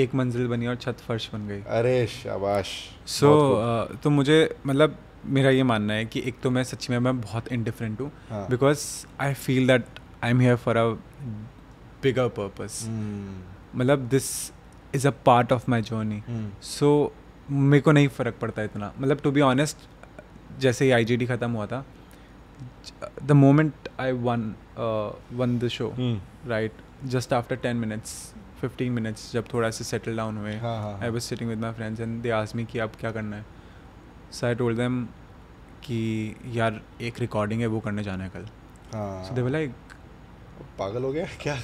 [SPEAKER 1] एक मंजिल बनी और छत फर्श बन गई अरे शाबाश सो so, uh, तो मुझे मतलब मेरा ये मानना है कि एक तो मैं सच्ची में मैं बहुत इनडिफरेंट हूँ because I feel that I am here for a bigger purpose मतलब this is a part of my journey so मेरे को नहीं फ़र्क पड़ता इतना मतलब टू बी ऑनेस्ट जैसे ही आई ख़त्म हुआ था the moment I won won the show right just after ten minutes fifteen minutes जब थोड़ा सा सेटल डाउन हुए I was sitting with my friends and they आजमी कि अब क्या करना है सो आई टोल्ड दैम कि यार एक रिकॉर्डिंग है वो करने जाना है कल सो दे लाइक पागल हो गया क्या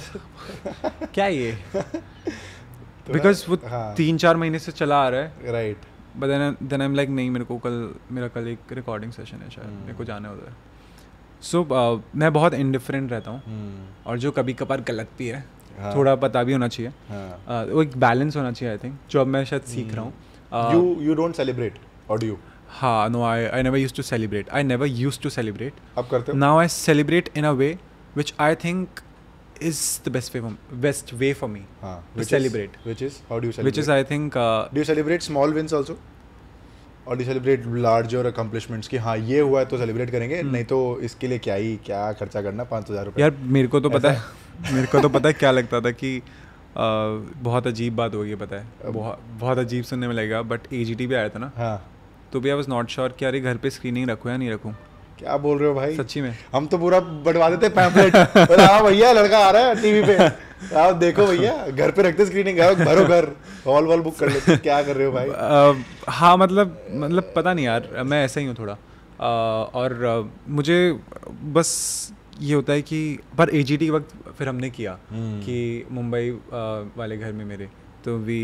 [SPEAKER 1] क्या ये बिकॉज [laughs] वो हाँ। तीन चार महीने से चला आ रहा है right but then I am like नहीं मेरे को कल मेरा कल एक रिकॉर्डिंग सेशन है शायद मेरे को hmm. जाना है उधर सो so, uh, मैं बहुत इंडिफरेंट रहता हूँ hmm. और जो कभी कभार गलत भी है हाँ. थोड़ा पता भी होना चाहिए हाँ. uh, वो एक बैलेंस होना चाहिए आई थिंक जो अब मैं शायद hmm. सीख रहा हूँ यू यू डोंट सेलिब्रेट और डू हाँ no I I never use to celebrate I never use to celebrate अब करते हो now I celebrate in a way which I think is the best way for best way for me ah, to celebrate. Is, which is how do you celebrate? Which is I
[SPEAKER 2] think. Uh, do you celebrate small wins also? और डी सेलिब्रेट लार्जर अकम्पलिशमेंट्स की हाँ ये हुआ है तो सेलिब्रेट करेंगे हम्म। नहीं तो इसके लिए क्या ही क्या खर्चा करना पाँच हज़ार रुपये यार मेरे को तो पता है
[SPEAKER 1] मेरे को तो पता है क्या लगता था कि बहुत अजीब बात होगी पता है बहुत अजीब सुनने में लगेगा बट ए जी टी भी आया था ना हाँ तो भी आई वॉज नॉट श्योर कि अरे घर पे स्क्रीनिंग रखूँ या नहीं रखूँ
[SPEAKER 2] क्या बोल रहे हो भाई सच्ची में हम तो पूरा बढ़वा देते हाँ भैया लड़का आ रहा है टीवी पे आप देखो भैया घर पे रखते स्क्रीनिंग भरो घर हॉल वॉल बुक कर लेते क्या कर रहे हो
[SPEAKER 1] भाई हाँ मतलब मतलब पता नहीं यार मैं ऐसा ही हूँ थोड़ा और मुझे बस ये होता है कि पर ए के वक्त फिर हमने किया हम्म। कि मुंबई वाले घर में मेरे तो we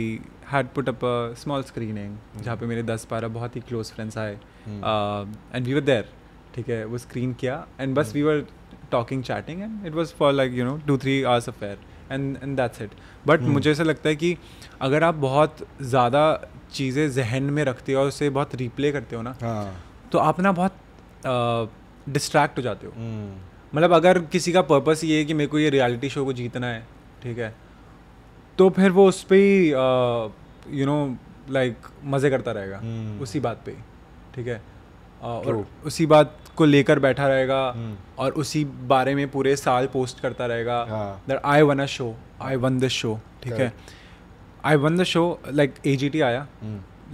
[SPEAKER 1] had put up small screening जहाँ पे मेरे दस बारह बहुत ही क्लोज फ्रेंड्स आए एंड वी वर देयर ठीक है वो स्क्रीन किया एंड बस we were talking chatting and it was for like you know two three hours affair and and that's it but मुझे ऐसा लगता है कि अगर आप बहुत ज़्यादा चीज़ें जहन में रखते हो और उसे बहुत रिप्ले करते हो ना हाँ। तो आप ना बहुत डिस्ट्रैक्ट हो जाते हो hmm. मतलब अगर किसी का पर्पस ये है कि मेरे को ये रियलिटी शो को जीतना है ठीक है तो फिर वो उस पर ही यू नो लाइक मज़े करता रहेगा hmm. उसी बात पे ठीक है और उसी बात को लेकर बैठा रहेगा हम्म. और उसी बारे में पूरे साल पोस्ट करता रहेगा that I won a show I won the show ठीक है I won the show like A G T आया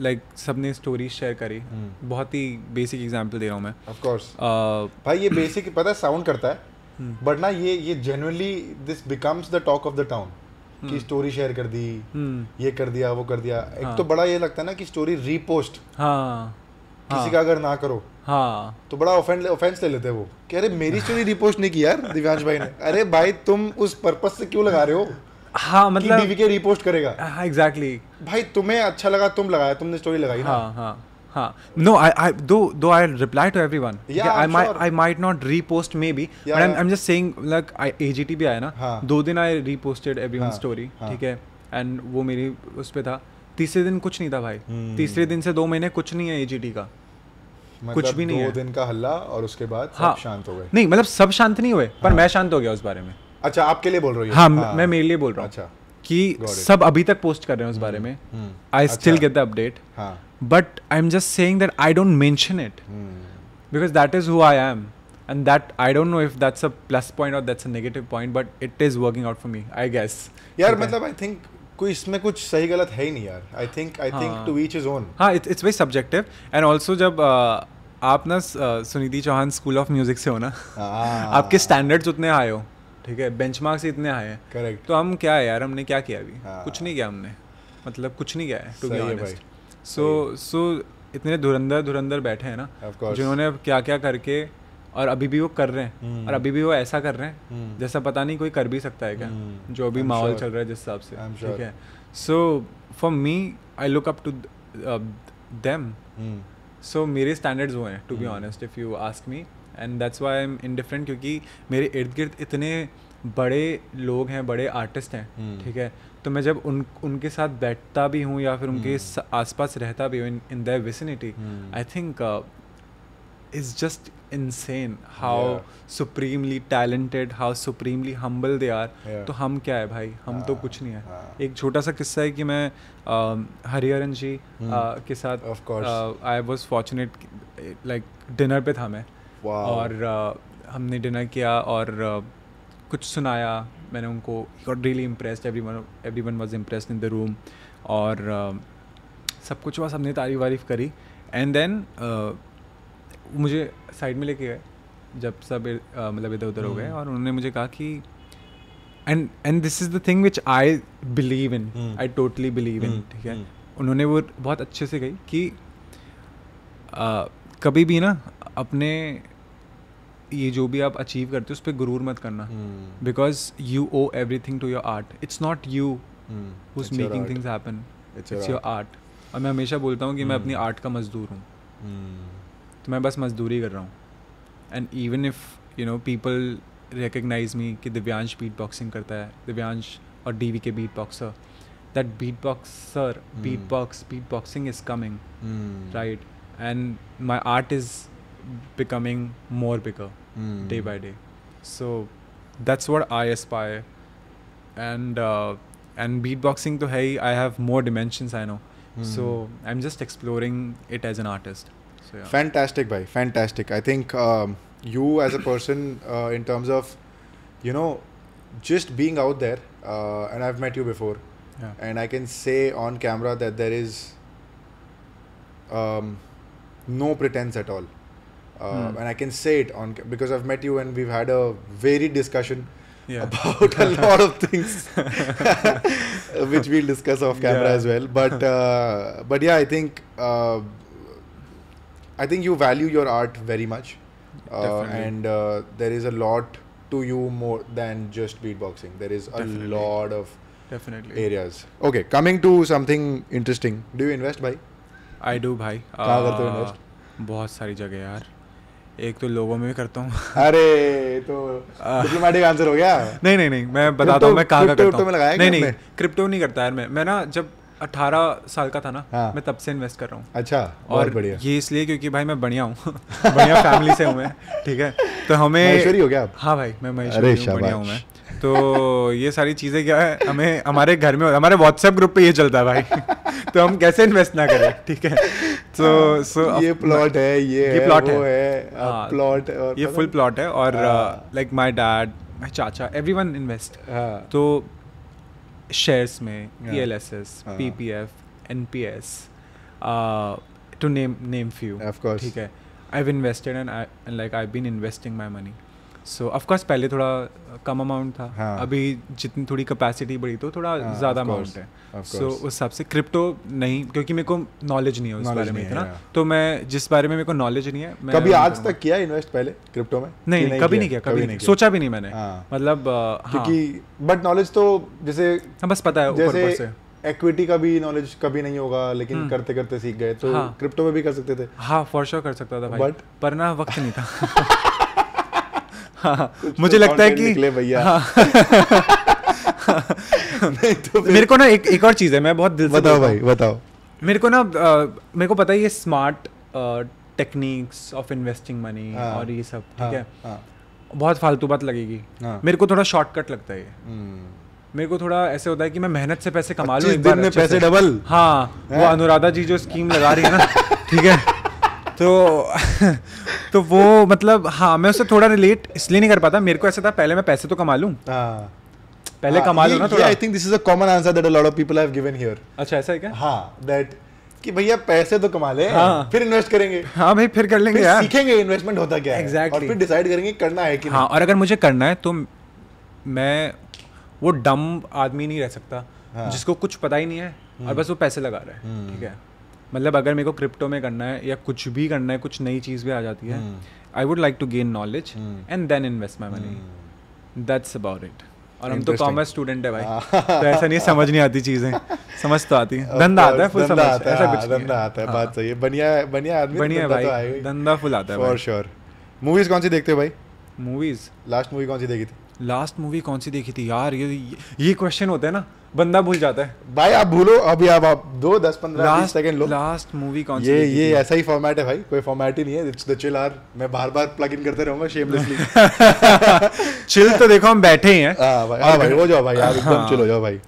[SPEAKER 1] लाइक सब ने स्टोरी शेयर करी हम्म. बहुत ही बेसिक एग्जाम्पल दे रहा हूँ मैं
[SPEAKER 2] भाई ये बेसिक पता है साउंड करता है बट हम्म. ना ये ये generally this becomes the talk of the town कि स्टोरी शेयर कर दी ये कर दिया वो कर दिया एक हाँ. तो बड़ा ये लगता है ना कि स्टोरी रीपोस्ट
[SPEAKER 1] हाँ हाँ, किसी का
[SPEAKER 2] अगर ना करो हाँ तो बड़ा ऑफेंड ऑफेंस ले लेते हैं वो कि अरे मेरी स्टोरी रिपोस्ट नहीं की यार दिव्यांश भाई ने अरे भाई तुम उस पर्पज से क्यों लगा रहे हो
[SPEAKER 1] हाँ मतलब डीवी के रिपोस्ट करेगा हाँ एग्जैक्टली exactly. भाई
[SPEAKER 2] तुम्हें अच्छा लगा तुम लगाया तुमने स्टोरी लगाई ना हाँ
[SPEAKER 1] हाँ हाँ no I I though though I reply to every everyone I might not repost maybe but I am just saying like A G T भी आया ना हाँ। दो दिन I reposted every one story ठीक है एंड वो मेरी उस पर था तीसरे दिन कुछ नहीं था भाई हम्म। तीसरे दिन से दो महीने कुछ नहीं है एजीडी का मतलब कुछ भी नहीं दो है
[SPEAKER 2] दिन का हल्ला और उसके बाद हाँ, सब शांत हो गए
[SPEAKER 1] नहीं मतलब सब शांत नहीं हुए हाँ, पर मैं शांत हो गया उस बारे में
[SPEAKER 2] अच्छा आपके लिए बोल रही हो हाँ, हाँ मैं
[SPEAKER 1] मेरे लिए बोल रहा हूँ अच्छा कि सब अभी तक पोस्ट कर रहे हैं उस बारे हम्म, में I still get the update but I am just saying that I don't mention it because that is who I am and that i don't know if that's a plus point or that's a negative point but it is working out for me i guess यार okay. मतलब
[SPEAKER 2] i think कोई इसमें कुछ सही गलत है ही नहीं यार I think I think to each his own
[SPEAKER 1] हाँ it's very subjective and also जब uh, आप ना uh, Sunidhi Chauhan school of music से हो ना हाँ। आपके स्टैंडर्ड्स उतने हाई हो ठीक है बेंच मार्क्स इतने हाई हैं करेक्ट तो हम क्या है यार हमने क्या किया अभी हाँ। कुछ नहीं किया हमने मतलब कुछ नहीं किया है to be honest so so इतने धुरंधर धुरंधर बैठे हैं ना जिन्होंने क्या क्या करके और अभी भी वो कर रहे हैं हम्म। और अभी भी वो ऐसा कर रहे हैं हम्म। जैसा पता नहीं कोई कर भी सकता है क्या हम्म। जो अभी माहौल चल रहा है जिस हिसाब से ठीक है so for me I look up to them so मेरे स्टैंडर्ड्स वो हैं to be honest if you ask me and that's why I am indifferent क्योंकि मेरे इर्द गिर्द इतने बड़े लोग हैं बड़े आर्टिस्ट हैं ठीक है तो मैं जब उन उनके साथ बैठता भी हूँ या फिर उनके आसपास रहता भी हूँ इन इन I think is just insane how yeah. supremely talented how supremely humble they are तो हम क्या है भाई हम तो हाँ, कुछ नहीं है हाँ। एक छोटा सा किस्सा है कि मैं हरिहरन जी हम्म। के साथ I was fortunate like dinner पे था मैं और हमने डिनर किया और कुछ सुनाया मैंने उनको really impress everyone was impress in the room और सब कुछ हुआ सबने तारीफ वारीफ करी एंड देन मुझे साइड में लेके गए जब सब मतलब इधर उधर हो गए हम्म। और उन्होंने मुझे कहा कि and and this is the thing which I believe in I totally believe in ठीक है हम्म। उन्होंने वो बहुत अच्छे से कही कि आ, कभी भी ना अपने ये जो भी आप अचीव करते हो उस पर गुरूर मत करना because you owe everything to your art it's not you who is making things happen it's your art और मैं हमेशा बोलता हूँ कि मैं हम्म। अपनी आर्ट का मजदूर हूँ तो मैं बस मजदूरी कर रहा हूँ and even if you know people recognize me कि दिव्यांश बीट बॉक्सिंग करता है दिव्यांश और D V K beatboxer that beatboxer beatbox beat boxing is coming right and my art is becoming more bigger day by day so that's what I aspire and and beatboxing तो है ही I have more dimensions I know so I am just exploring it as an artist yeah.
[SPEAKER 2] Fantastic, by Fantastic. I think um, you as a person, uh, in terms of, you know, just being out there, uh, and I've met you before, yeah. and I can say on camera that there is um, no pretense at all. Uh, mm. And I can say it on because I've met you and we've had a varied discussion yeah. about a [laughs] lot of things, [laughs] which we'll discuss off camera yeah. as well. But uh, but yeah, I think uh, I think you value your art very much and there is a lot to you more than just beatboxing there is a lot of Definitely. Areas. Okay, coming to something interesting.
[SPEAKER 1] Do you invest, bhai? I do, bhai. क्या करते हो invest? बहुत सारी जगह यार. एक तो लोगों में भी करता हूँ. [laughs]
[SPEAKER 2] अरे तो
[SPEAKER 1] diplomatic answer हो गया? नहीं नहीं नहीं. मैं बताता हूँ मैं कहाँ करता हूँ. Crypto में लगाया क्या? नहीं नहीं. Crypto नहीं करता यार मैं. मैं ना जब अठारह साल का था ना हाँ. मैं तब से इन्वेस्ट कर रहा हूँ अच्छा और बढ़िया ये इसलिए क्योंकि भाई मैं बढ़िया हूँ [laughs] बढ़िया फैमिली से हूँ मैं ठीक है तो हमें हो गया आप हाँ भाई मैं महेश्वरी बढ़िया हूँ मैं तो ये सारी चीज़ें क्या है हमें हमारे घर में हमारे व्हाट्सएप ग्रुप पे ये चलता है भाई [laughs] तो हम कैसे इन्वेस्ट ना करें ठीक है तो सो हाँ, ये प्लॉट है ये ये प्लॉट है, है प्लॉट ये फुल प्लॉट है और like my dad my chacha everyone invest हाँ। तो शेयर्स में E L S S P P F N P S to name name few ठीक है I have invested and like I been investing my money so of course पहले थोड़ा कम अमाउंट था हाँ. अभी जितनी थोड़ी कैपेसिटी बढ़ी तो थोड़ा हाँ, ज़्यादा अमाउंट है सो so, उस हिसाब से क्रिप्टो नहीं क्योंकि मेरे को नॉलेज नहीं है उस बारे में इतना हाँ। तो मैं जिस बारे में मेरे को नॉलेज नहीं है मैं कभी आज
[SPEAKER 2] तक किया इन्वेस्ट पहले क्रिप्टो में नहीं, नहीं कभी नहीं किया कभी नहीं सोचा भी नहीं मैंने हाँ।
[SPEAKER 1] मतलब हाँ।
[SPEAKER 2] क्योंकि बट नॉलेज तो जैसे बस पता है जैसे एक्विटी का भी नॉलेज कभी नहीं होगा लेकिन हम्म। करते करते सीख गए तो क्रिप्टो में भी कर सकते थे
[SPEAKER 1] हाँ फॉर श्योर कर सकता था भाई बट पर ना वक्त नहीं था [laughs] हाँ, [laughs] मुझे तो लगता है कि भैया हाँ। तो मेरे को ना एक एक और चीज़ है मैं बहुत दिल से बताओ भाई बताओ मेरे को ना मेरे को पता है ये smart techniques of investing money और ये सब ठीक हाँ, है बहुत फालतू बात लगेगी मेरे को थोड़ा शॉर्टकट लगता है ये हम्म। मेरे को थोड़ा ऐसे होता है कि मैं मेहनत से पैसे कमा एक बार में पैसे डबल हाँ वो अनुराधा जी जो स्कीम लगा रही है ना [laughs] ठीक है तो [laughs] तो वो मतलब हाँ मैं उससे थोड़ा रिलेट इसलिए नहीं कर पाता मेरे को ऐसा था पहले मैं पैसे तो कमा लूँ हाँ। पहले हाँ, कमा लूँ ना थोड़ा I
[SPEAKER 2] think this is a common answer that a lot of people have given here अच्छा ऐसा है क्या हाँ दैट कि भैया पैसे तो कमा ले हाँ, फिर इन्वेस्ट करेंगे हाँ भाई फिर कर लेंगे फिर यार सीखेंगे इन्वेस्टमेंट होता क्या exactly. है और फिर डिसाइड करेंगे करना है कि हाँ और अगर
[SPEAKER 1] मुझे करना है तो मैं वो डम आदमी नहीं रह सकता हाँ. जिसको कुछ पता ही नहीं है और हम्म। बस वो पैसे लगा रहा है हम्म। ठीक है मतलब अगर मेरे को क्रिप्टो में करना है या कुछ भी करना है कुछ नई चीज़ भी आ जाती है I would like to gain knowledge and then invest my money that's about it और हम तो कॉमर्स स्टूडेंट है भाई हाँ। तो ऐसा नहीं समझ नहीं आती चीजें समझ तो आती हाँ, है धंधा आता है फुल समझ आता है ऐसा कुछ धंधा आता है बात हाँ। सही है
[SPEAKER 2] बढ़िया बढ़िया आदमी बढ़िया तो भाई धंधा फुल आता है फॉर श्योर
[SPEAKER 1] मूवीज कौन सी देखते हो भाई मूवीज लास्ट मूवी कौन सी देखी थी लास्ट मूवी कौन सी देखी थी यार ये ये क्वेश्चन होता है ना बंदा भूल जाता है भाई आप भूलो अभी आप आप दो दस पंद्रह सेकंड लो लास्ट
[SPEAKER 2] मूवी कौन ये सी ये ये ऐसा ही फॉर्मेट है भाई कोई फॉर्मेट ही नहीं है इट्स द चिल आर मैं बार बार प्लग इन करते रहूंगा शेमलेसली
[SPEAKER 1] चिल [laughs] तो देखो हम बैठे ही हैं हां भाई हां भाई हो जाओ भाई यार एकदम चिल हाँ। हो जाओ भाई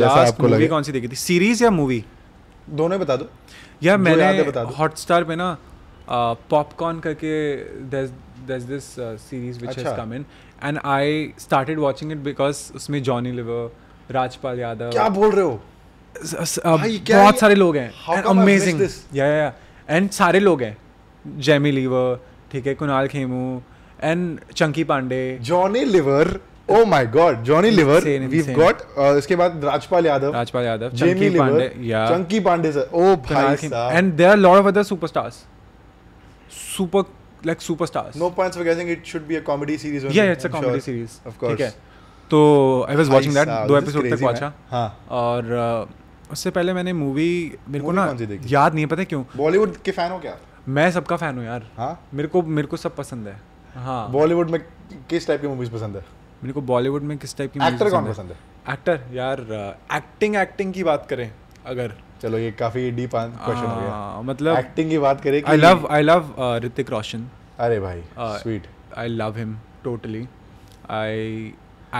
[SPEAKER 1] लास्ट मूवी कौन सी देखी थी सीरीज या मूवी दोनों ही बता दो या मैंने हॉटस्टार पे ना पॉपकॉर्न करके this this series which has come in and I started watching it because उसमें जॉनी लिवर राजपाल यादव क्या बोल रहे
[SPEAKER 2] हो बहुत सारे लोग हैं अमेजिंग
[SPEAKER 1] या एंड सारे लोग हैं जेमी लिवर ठीक है Kunal Khemu and Chunky Pandey Johnny Lever oh my god Johnny Lever we got
[SPEAKER 2] इसके बाद राजपाल यादव राजपाल यादव जेमी लिवर चंकी पांडे सर
[SPEAKER 1] ओ भाई साहब and there are lot of other superstars super like superstars. No points for guessing. It should be a comedy series. Only, yeah, it's I'm a comedy sure. series. Of course. ठीक है. तो आई वॉज वॉचिंग दैट दो एपिसोड तक वाचा हाँ. और uh, उससे पहले मैंने मूवी मेरे को ना याद नहीं पता क्यों बॉलीवुड के फैन हो क्या मैं सबका फैन हूँ यार हाँ मेरे को मेरे को सब पसंद है हाँ बॉलीवुड में किस टाइप की मूवीज पसंद है मेरे को बॉलीवुड में किस टाइप की एक्टर कौन पसंद है एक्टर यार एक्टिंग uh, एक्टिंग की बात करें अगर चलो ये काफी डीप क्वेश्चन हो गया हाँ, मतलब एक्टिंग की बात करें I love I love Hrithik Roshan अरे भाई sweet I love him totally I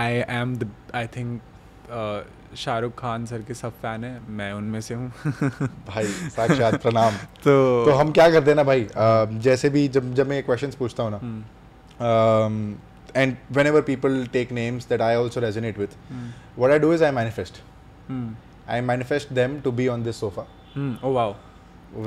[SPEAKER 1] I am the I think Shahrukh Khan sir के सब फैन है मैं उनमें से हूँ [laughs] भाई साक्षात प्रणाम [laughs] तो तो हम
[SPEAKER 2] क्या करते हैं ना भाई uh, जैसे भी जब जब मैं क्वेश्चंस पूछता हूँ ना and whenever people take names that I also resonate with what I do is I manifest I manifest them to be on this sofa. Hmm. Oh wow!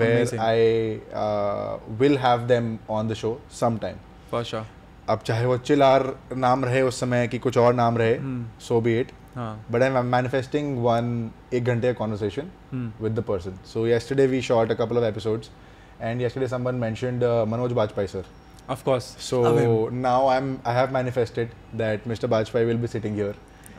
[SPEAKER 2] Where I uh, will have them on the show sometime. For sure. अब चाहे वो चिल आर नाम रहे उस समय कि कुछ और नाम रहे so be it but I am manifesting one एक घंटे conversation with the person so yesterday we shot a couple of episodes and yesterday someone mentioned Manoj Bajpayee sir Of course. So now I'm I have manifested that Mr. Bajpai will be sitting here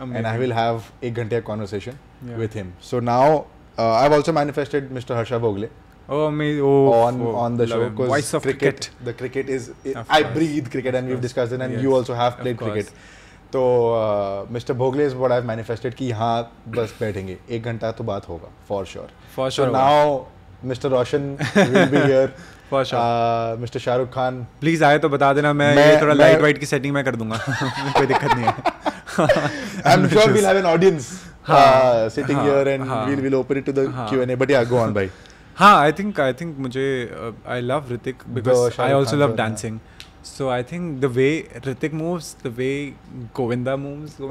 [SPEAKER 2] and I will have a ghante conversation. yeah. with him. So now uh, I've also manifested Mr. Harsha Bogle. Oh, me, oh, on oh, on the show because cricket, cricket, The cricket is
[SPEAKER 1] it, I breathe
[SPEAKER 2] cricket, and we've discussed it, and yes. you also have played cricket. तो mister Bhogle is what I manifested कि हाँ बस बैठेंगे एक घंटा तो बात होगा for sure
[SPEAKER 1] for sure now mister Roshan will be here for sure mister Shahrukh Khan please आए तो बता देना मैं, मैं ये थोड़ा लाइट वाइट की सेटिंग मैं कर दूंगा कोई दिक्कत नहीं है I am sure we have an audience हाँ, uh, हाँ, sitting हाँ, here and we'll we'll open it to the Q&A. But yeah, go on, bhai. हाँ आई थिंक आई थिंक मुझे I love Hrithik because I also love dancing so I think the way Hrithik moves the way Govinda moves no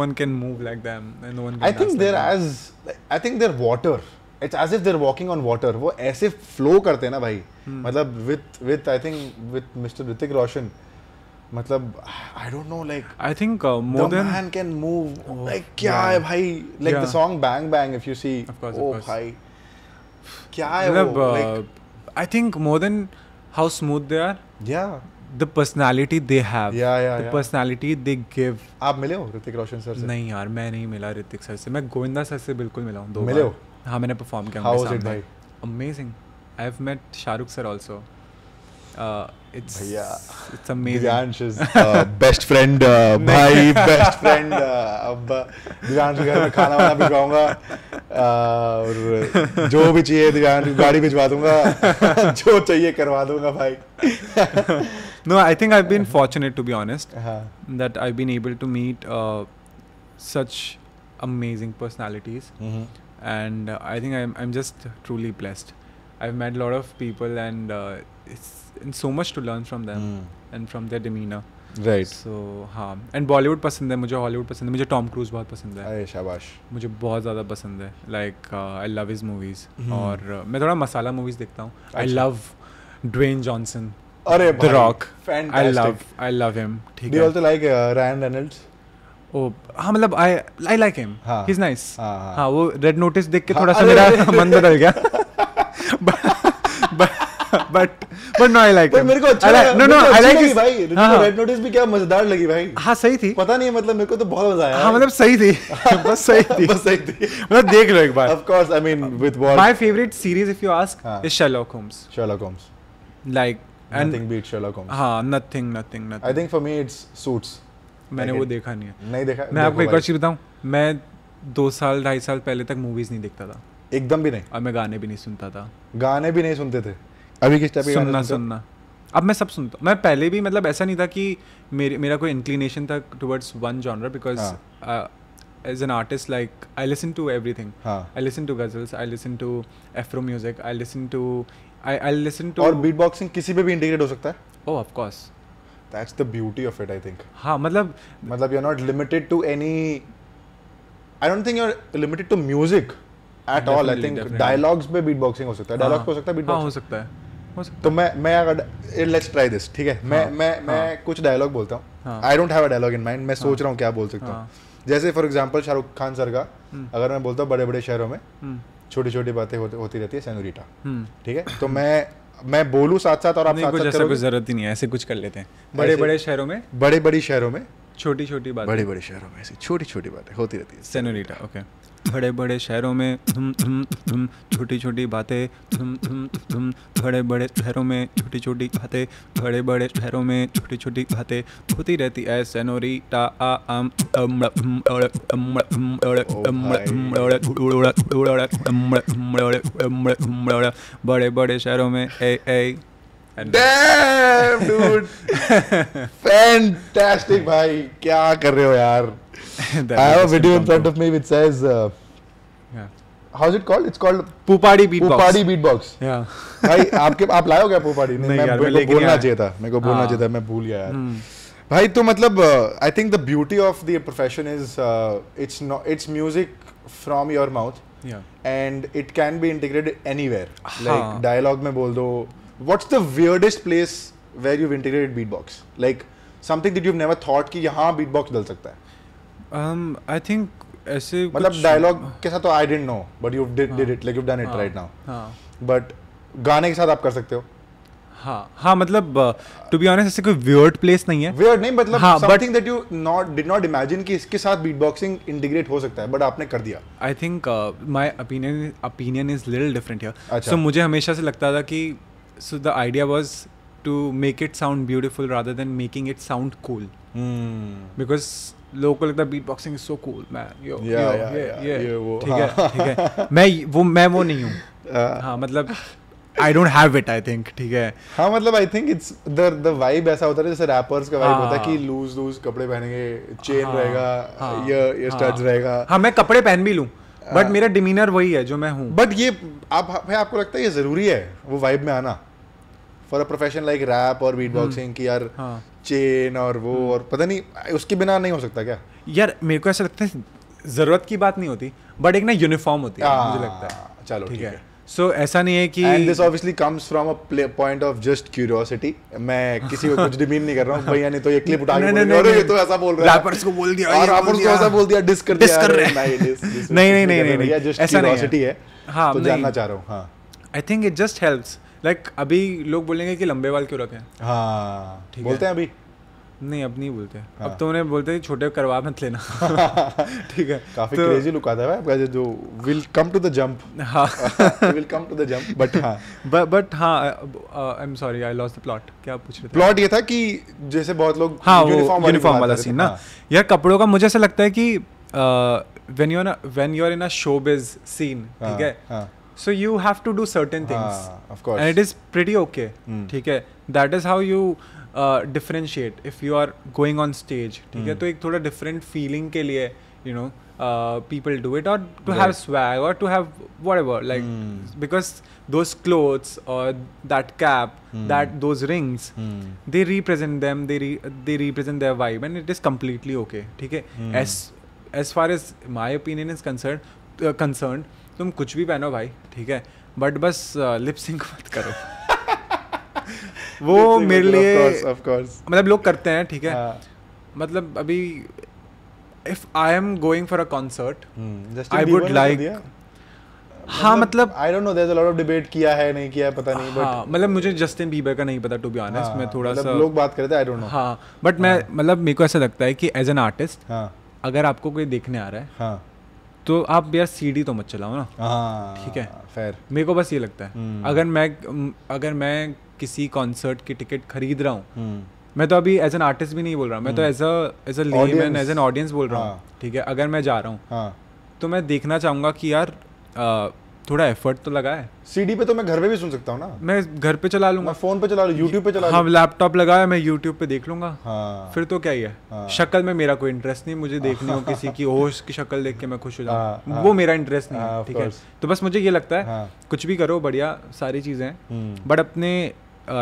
[SPEAKER 1] one can move like them no one I think they're as
[SPEAKER 2] I think they're water it's as if they're walking on water वो ऐसे फ्लो करते हैं ना भाई hmm. मतलब with with I think with mister Hrithik Roshan मतलब I don't know like
[SPEAKER 1] I think more than
[SPEAKER 2] man can move like क्या है भाई like the
[SPEAKER 1] song bang bang if you see oh भाई क्या है मतलब I think more than how smooth they are या द पर्सनालिटी दे हैव या या द पर्सनालिटी दे गिव आप मिले हो ऋतिक रोशन सर से नहीं यार मैं नहीं मिला ऋतिक सर से मैं गोविंदा सर से बिल्कुल मिला हूं दो मिले हो हां मैंने परफॉर्म किया हाउ वाज इट भाई amazing I have met Shahrukh sir also it's yeah it's amazing Dijansh is uh, best friend
[SPEAKER 2] uh, भाई [laughs] best friend uh, अब दिव्यांश के घर में खाना वाना भिजवाऊंगा
[SPEAKER 1] और जो भी चाहिए
[SPEAKER 2] दिव्यांश को गाड़ी भिजवा दूंगा जो चाहिए करवा दूंगा भाई
[SPEAKER 1] no I think I've been fortunate to be honest uh-huh. that I've been able to meet uh, such amazing personalities mm-hmm. and uh, I think I'm I'm just truly blessed I've met a lot of people and uh, it's so much to learn from them hmm. and from their demeanor right so हाँ एंड बॉलीवुड पसंद है मुझे हॉलीवुड पसंद है मुझे टॉम क्रूज बहुत पसंद है अरे शाबाश मुझे बहुत ज़्यादा पसंद है like I love his movies और uh, मैं थोड़ा मसाला मूवीज़ देखता हूँ आई लव ड्वेन जॉनसन अरे the Rock I love I love him ठीक है also like Ryan Reynolds oh हाँ मतलब I I like him he is nice हाँ वो रेड नोटिस देख के हाँ, थोड़ा सा मेरा [laughs] मन बदल गया [laughs] but but no I like पर मेरे को अच्छा लगा no no I like like भाई रेड हाँ, नोटिस हाँ। भी क्या मजेदार लगी भाई हां सही थी पता नहीं मतलब मेरे को तो बहुत मजा आया हां मतलब सही थी [laughs] बस सही थी बस सही थी मतलब
[SPEAKER 2] देख लो एक बार of course I mean with what my
[SPEAKER 1] favourite series if you ask is Sherlock Holmes Sherlock Holmes like nothing beat Sherlock Holmes हां nothing nothing nothing I think for me it's Suits मैंने वो देखा नहीं है नहीं देखा मैं आपको एक और चीज बताऊं मैं दो साल ढाई साल पहले तक मूवीज नहीं देखता था एकदम भी नहीं और मैं गाने भी नहीं सुनता था
[SPEAKER 2] गाने भी नहीं सुनते थे अभी किस टाइप सुनना सुनना
[SPEAKER 1] अब मैं सब सुनता मैं पहले भी मतलब ऐसा नहीं था कि मेरे मेरा कोई इंक्लिनेशन था towards one genre because as an artist like I listen to everything I listen to ghazals I listen to Afro music I listen to I I listen to और बीट बॉक्सिंग किसी पे भी इंटीग्रेट हो सकता है oh of course that's the beauty of it I think हाँ
[SPEAKER 2] मतलब मतलब you are not limited to any I don't think you are limited to music at all I think dialogues में बीट बॉक्सिंग हो सकता है डायलॉग्स हाँ। हो सकता है बीट हाँ, हो सकता है तो मैं मैं अगर लेट्स ट्राई दिस ठीक है हाँ, मैं मैं हाँ, मैं कुछ डायलॉग बोलता हूँ I don't have a dialogue in mind मैं हाँ। सोच हाँ, रहा हूँ क्या बोल सकता हूँ हाँ. जैसे for example Shahrukh Khan sir का हम्म। अगर मैं बोलता हूँ बड़े बड़े शहरों में हम्म। छोटी छोटी बातें होती रहती है सैनोरीटा हम्म। ठीक है तो मैं मैं बोलूँ साथ साथ और आप साथ कुछ कुछ
[SPEAKER 1] जरूरत ही नहीं है ऐसे कुछ कर लेते हैं बड़े बड़े शहरों में बड़े बड़े शहरों में छोटी छोटी बात बड़े बड़े शहरों में ऐसी छोटी छोटी बातें होती रहती है सैनोरीटा ओके बड़े बड़े शहरों में धुम धुम धुम छोटी छोटी बातें धुम धुम धुम बड़े बड़े शहरों में छोटी छोटी बातें बड़े बड़े शहरों में छोटी छोटी बातें होती रहती है सनोरी टा आ आम बड़े बड़े शहरों में ए ए Damn, dude!
[SPEAKER 2] Fantastic, भाई क्या कर रहे हो यार [laughs] I have a video in front of me which says, uh, yeah. how's it called? It's called Pupadi Beatbox. Pupadi Beatbox. Yeah. भाई आपके आप लाए हो क्या Pupadi? नहीं, नहीं यार, मैं बोलना चाहिए था मेरे को बोलना हाँ। चाहिए था मैं भूल गया यार हम्म। भाई तो मतलब I think the beauty of the profession is it's it's music from your mouth and it can be integrated anywhere like dialogue में बोल दो what's the weirdest place where you integrated beatbox like something that you never thought कि यहाँ बीट बॉक्स डल सकता है
[SPEAKER 1] um i think ऐसे मतलब डायलॉग के साथ तो I
[SPEAKER 2] don't know but you did it like you done it right now but गाने के साथ आप कर सकते हो
[SPEAKER 1] हाँ हाँ मतलब टू बी ऑनेस्ट ऐसे कोई वियर्ड प्लेस नहीं है वियर्ड नहीं मतलब something that
[SPEAKER 2] you not did not imagine कि इसके साथ बीटबॉक्सिंग इंटीग्रेट हो सकता है बट आपने कर दिया
[SPEAKER 1] I think my opinion opinion is little different here so मुझे हमेशा से लगता था कि so the idea was to make it sound beautiful rather than making it sound cool because लोगों को लगता है beat boxing is so cool man yo ये ये ठीक है हाँ। ठीक है मैं वो मैं वो नहीं हूँ [laughs] हाँ।, हाँ मतलब I don't have it I think ठीक है
[SPEAKER 2] हाँ मतलब I think it's the the vibe ऐसा होता है जैसे रैपर्स का वाइब होता है कि लूज हाँ। लूज कपड़े पहनेंगे चेन रहेगा ये ये स्टड्स रहेगा
[SPEAKER 1] हाँ मैं कपड़े पहन भी लूँ बट मेरा डिमीनर वही है जो मैं हूँ बट ये आप भाई आपको लगता है ये जरूरी है वो वाइब में आना
[SPEAKER 2] for a profession like rap और बीट बॉक्सिंग की यार चेन और वो हम्म। और पता नहीं
[SPEAKER 1] उसके बिना नहीं हो सकता क्या यार मेरे को ऐसा लगता है ज़रूरत की बात नहीं होती बट एक ना यूनिफॉर्म होती है हाँ, मुझे लगता है चलो ठीक है सो so, ऐसा नहीं है कि and this obviously
[SPEAKER 2] comes from a point of just curiosity मैं किसी को कुछ डिमीन नहीं कर रहा हूं भैया ने तो ये क्लिप उठा के बोल अरे ये तो ऐसा बोल रहा है रैपर्स को बोल दिया और रैपर्स को ऐसा बोल दिया डिस कर दिया डिस कर रहे
[SPEAKER 1] नहीं नहीं नहीं नहीं नहीं ऐसा नहीं है हां तो जानना चाह रहा हूं हां I think it just helps like like, अभी लोग बोलेंगे कि लंबे बाल क्यों रखे हाँ ठीक बोलते है? हैं अभी नहीं अब नहीं बोलते हाँ. अब तो उन्हें बोलते हैं छोटे करवा मत लेना [laughs] ठीक है काफी तो, क्रेजी
[SPEAKER 2] लुक आता है आपका जो will come to the jump हां will come to the jump but हां
[SPEAKER 1] बट हां I am sorry I lost the plot क्या पूछ रहे थे प्लॉट ये था कि जैसे बहुत लोग हाँ यूनिफॉर्म वाला सीन ना हाँ। यार कपड़ों का मुझे ऐसा लगता है कि when you are when you are in a showbiz scene ठीक हाँ, है हाँ। So you have to do certain things and it is pretty okay ठीक है that is how you differentiate if you are going on stage ठीक है hmm. तो एक थोड़ा डिफरेंट फीलिंग के लिए you know people do it or to have swag or to have whatever like because those clothes or that cap that those rings they represent them they represent their vibe and it is completely okay ठीक है as as far as my opinion is concern concern तुम कुछ भी पहनो भाई ठीक है बट बस लिप uh, सिंक मत करो [laughs] वो मतलब मेरे लिए मतलब लोग करते हैं ठीक है हाँ। मतलब अभी if I am going for a concert I would like हाँ मतलब I don't know there is a lot of debate किया है नहीं किया है पता नहीं बट हाँ, मतलब मुझे जस्टिन बीबर का नहीं पता टू बी ऑनेस्ट मैं थोड़ा मतलब सा लोग बात करते हैं आई डोंट नो हाँ बट मैं हाँ। मतलब मेरे को ऐसा लगता है कि एज एन आर्टिस्ट अगर आपको कोई देखने आ रहा है हाँ। तो आप यार सीडी तो मत चलाओ ना हाँ, ठीक है फेर मेरे को बस ये लगता है हम्म। अगर मैं अगर मैं किसी कॉन्सर्ट की टिकट खरीद रहा हूँ हम्म। मैं तो अभी एज एन आर्टिस्ट भी नहीं बोल रहा मैं तो as as a layman as an audience बोल रहा हूँ हाँ। ठीक है अगर मैं जा रहा हूँ हाँ। तो मैं देखना चाहूंगा कि यार थोड़ा एफर्ट तो लगा है
[SPEAKER 2] सीडी पे तो मैं घर पे भी सुन सकता हूँ ना
[SPEAKER 1] मैं घर पे चला लूंगा मैं फोन पे चला यूट्यूब पे चला हाँ लैपटॉप लगाया मैं यूट्यूब पे देख लूंगा हाँ फिर तो क्या ही है हाँ, शक्ल में मेरा कोई इंटरेस्ट नहीं मुझे देखने हाँ। किसी की होश की शक्ल देख के मैं खुश हो जाऊँ हाँ, हाँ, वो मेरा इंटरेस्ट नहीं है हाँ, ठीक है तो बस मुझे ये लगता है हाँ। कुछ भी करो बढ़िया सारी चीज़ें हम्म। बट अपने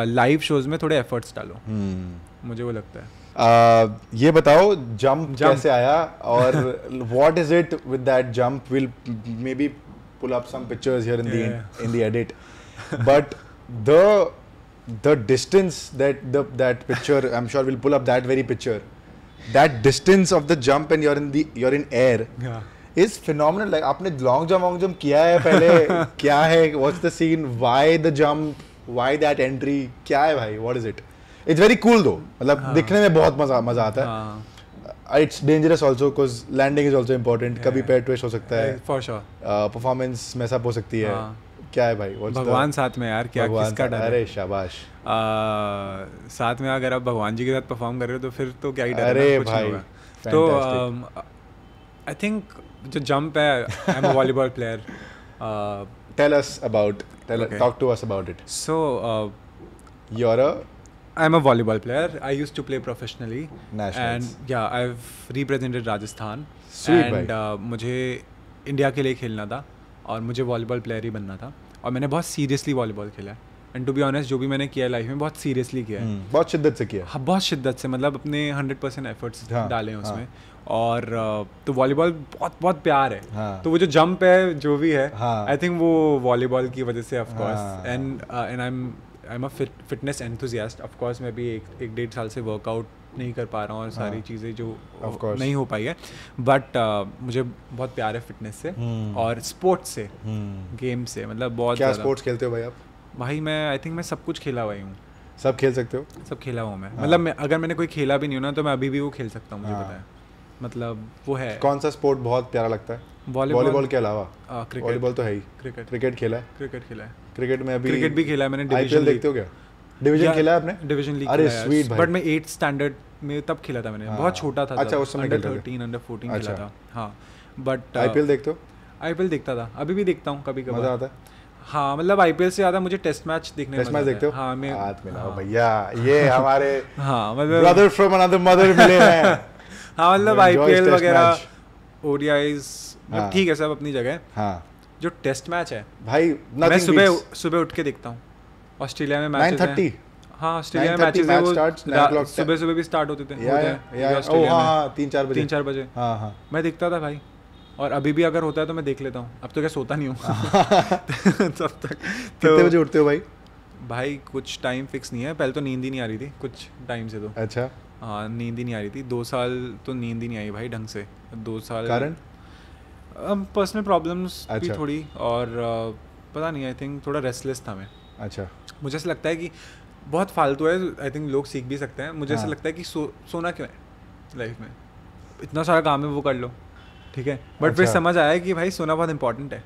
[SPEAKER 1] लाइव शोज में थोड़े एफर्ट्स डालो हम्म। मुझे वो लगता है Uh, ये बताओ जंप कैसे आया और
[SPEAKER 2] what is it with that jump will maybe pull up some pictures here in yeah. the in, in the edit. but the the distance that the that picture, I'm sure we'll pull up that very picture. That distance of the jump and you're in the you're in air. Yeah. is phenomenal like aapne long jump long jump kiya hai pehle kya hai what's the scene why the jump why that entry kya hai bhai what is it it's very cool though matlab dikhne mein bahut maza maza aata hai it's dangerous also because landing is also important कभी पैर ट्विस्ट हो सकता है फॉर श्योर परफॉर्मेंस मैसअप हो सकती है क्या है भाई भगवान साथ में यार क्या किसका डर अरे शाबाश
[SPEAKER 1] साथ में अगर आप भगवान जी के साथ परफॉर्म कर रहे हो तो फिर तो क्या ही डर अरे भाई तो आई um, थिंक जो जंप है I am a volleyball player tell us about tell talk to us about it so you are a I am a volleyball player I use to play professionally and yeah I represented Rajasthan Sweet uh, मुझे इंडिया के लिए खेलना था और मुझे वॉलीबॉल प्लेयर ही बनना था और मैंने बहुत सीरियसली वॉलीबॉल खेला है एंड टू बी ऑनेस्ट जो भी मैंने किया लाइफ में बहुत सीरियसली किया है हम्म, बहुत शिद्दत से किया हाँ बहुत शिद्दत से मतलब अपने हंड्रेड परसेंट एफर्ट्स डाले हैं हाँ। उसमें और uh, तो वॉलीबॉल बहुत बहुत प्यार है हाँ. तो वो जो जंप है जो भी है आई हाँ। थिंक वो वॉलीबॉल की वजह से of course and and I am I am a fitness enthusiast of course मैं भी एक एक डेढ़ साल से वर्कआउट नहीं कर पा रहा हूँ और हाँ। सारी चीज़ें जो नहीं हो पाई है बट uh, मुझे बहुत प्यार है फिटनेस से hmm. और स्पोर्ट्स से hmm. गेम हम्म। से मतलब बहुत क्या स्पोर्ट्स खेलते हो भाई आप भाई मैं आई थिंक मैं सब कुछ खेला हुआ हूँ सब खेल सकते हो सब खेला हुआ मैं हाँ। मतलब मैं अगर मैंने कोई खेला भी नहीं हो ना तो मैं अभी भी वो खेल सकता हूँ मुझे हाँ। पता है मतलब वो है कौन सा स्पोर्ट बहुत प्यारा लगता है वॉलीबॉल के अलावा
[SPEAKER 2] वॉलीबॉल तो है ही क्रिकेट क्रिकेट खेला है क्रिकेट खेला है क्रिकेट में अभी क्रिकेट भी खेला है मैंने आईपीएल देखते हो क्या
[SPEAKER 1] डिवीजन खेला है आपने डिवीजन लीग अरे स्वीट बट मैं एट स्टैंडर्ड में तब खेला था मैंने हाँ। बहुत छोटा था अच्छा उस समय अंडर थर्टीन अंडर फोर्टीन खेला अच्छा। था हाँ बट आईपीएल uh, देखते हो आईपीएल देखता था अभी भी देखता हूँ कभी कभी मजा आता है हाँ मतलब आईपीएल से ज्यादा मुझे टेस्ट मैच देखने टेस्ट मैच देखते हो हाँ मैं
[SPEAKER 2] हाथ मिला मिलाओ हाँ। भैया ये हमारे [laughs] हाँ मतलब ब्रदर फ्रॉम अनदर मदर मिले हैं [laughs] हाँ मतलब आईपीएल
[SPEAKER 1] वगैरह ओडीआईज हाँ, ठीक है सब अपनी जगह हाँ जो टेस्ट मैच है भाई मैं सुबह सुबह उठ के देखता हूँ ऑस्ट्रेलिया में मैच थर्टी हाँ ऑस्ट्रेलिया में मैचेस मैच वो सुबह सुबह भी स्टार्ट होते थे तीन चार बजे तीन चार बजे हाँ, हाँ। मैं देखता था भाई और अभी भी अगर होता है तो मैं देख लेता हूँ अब तो क्या सोता नहीं हूँ [laughs] तब तक कितने तो बजे उठते हो भाई भाई कुछ टाइम फिक्स नहीं है पहले तो नींद ही नहीं आ रही थी कुछ टाइम से तो अच्छा हाँ नींद ही नहीं आ रही थी दो साल तो नींद ही नहीं आई भाई ढंग से दो साल कारण पर्सनल प्रॉब्लम्स अच्छा। भी थोड़ी और पता नहीं आई थिंक थोड़ा रेस्टलेस था मैं अच्छा मुझे ऐसा लगता है कि बहुत फालतू है आई थिंक लोग सीख भी सकते हैं मुझे ऐसा हाँ। लगता है कि सो, सोना क्यों है लाइफ में इतना सारा काम है वो कर लो ठीक है बट अच्छा। फिर समझ आया कि भाई सोना बहुत इंपॉर्टेंट है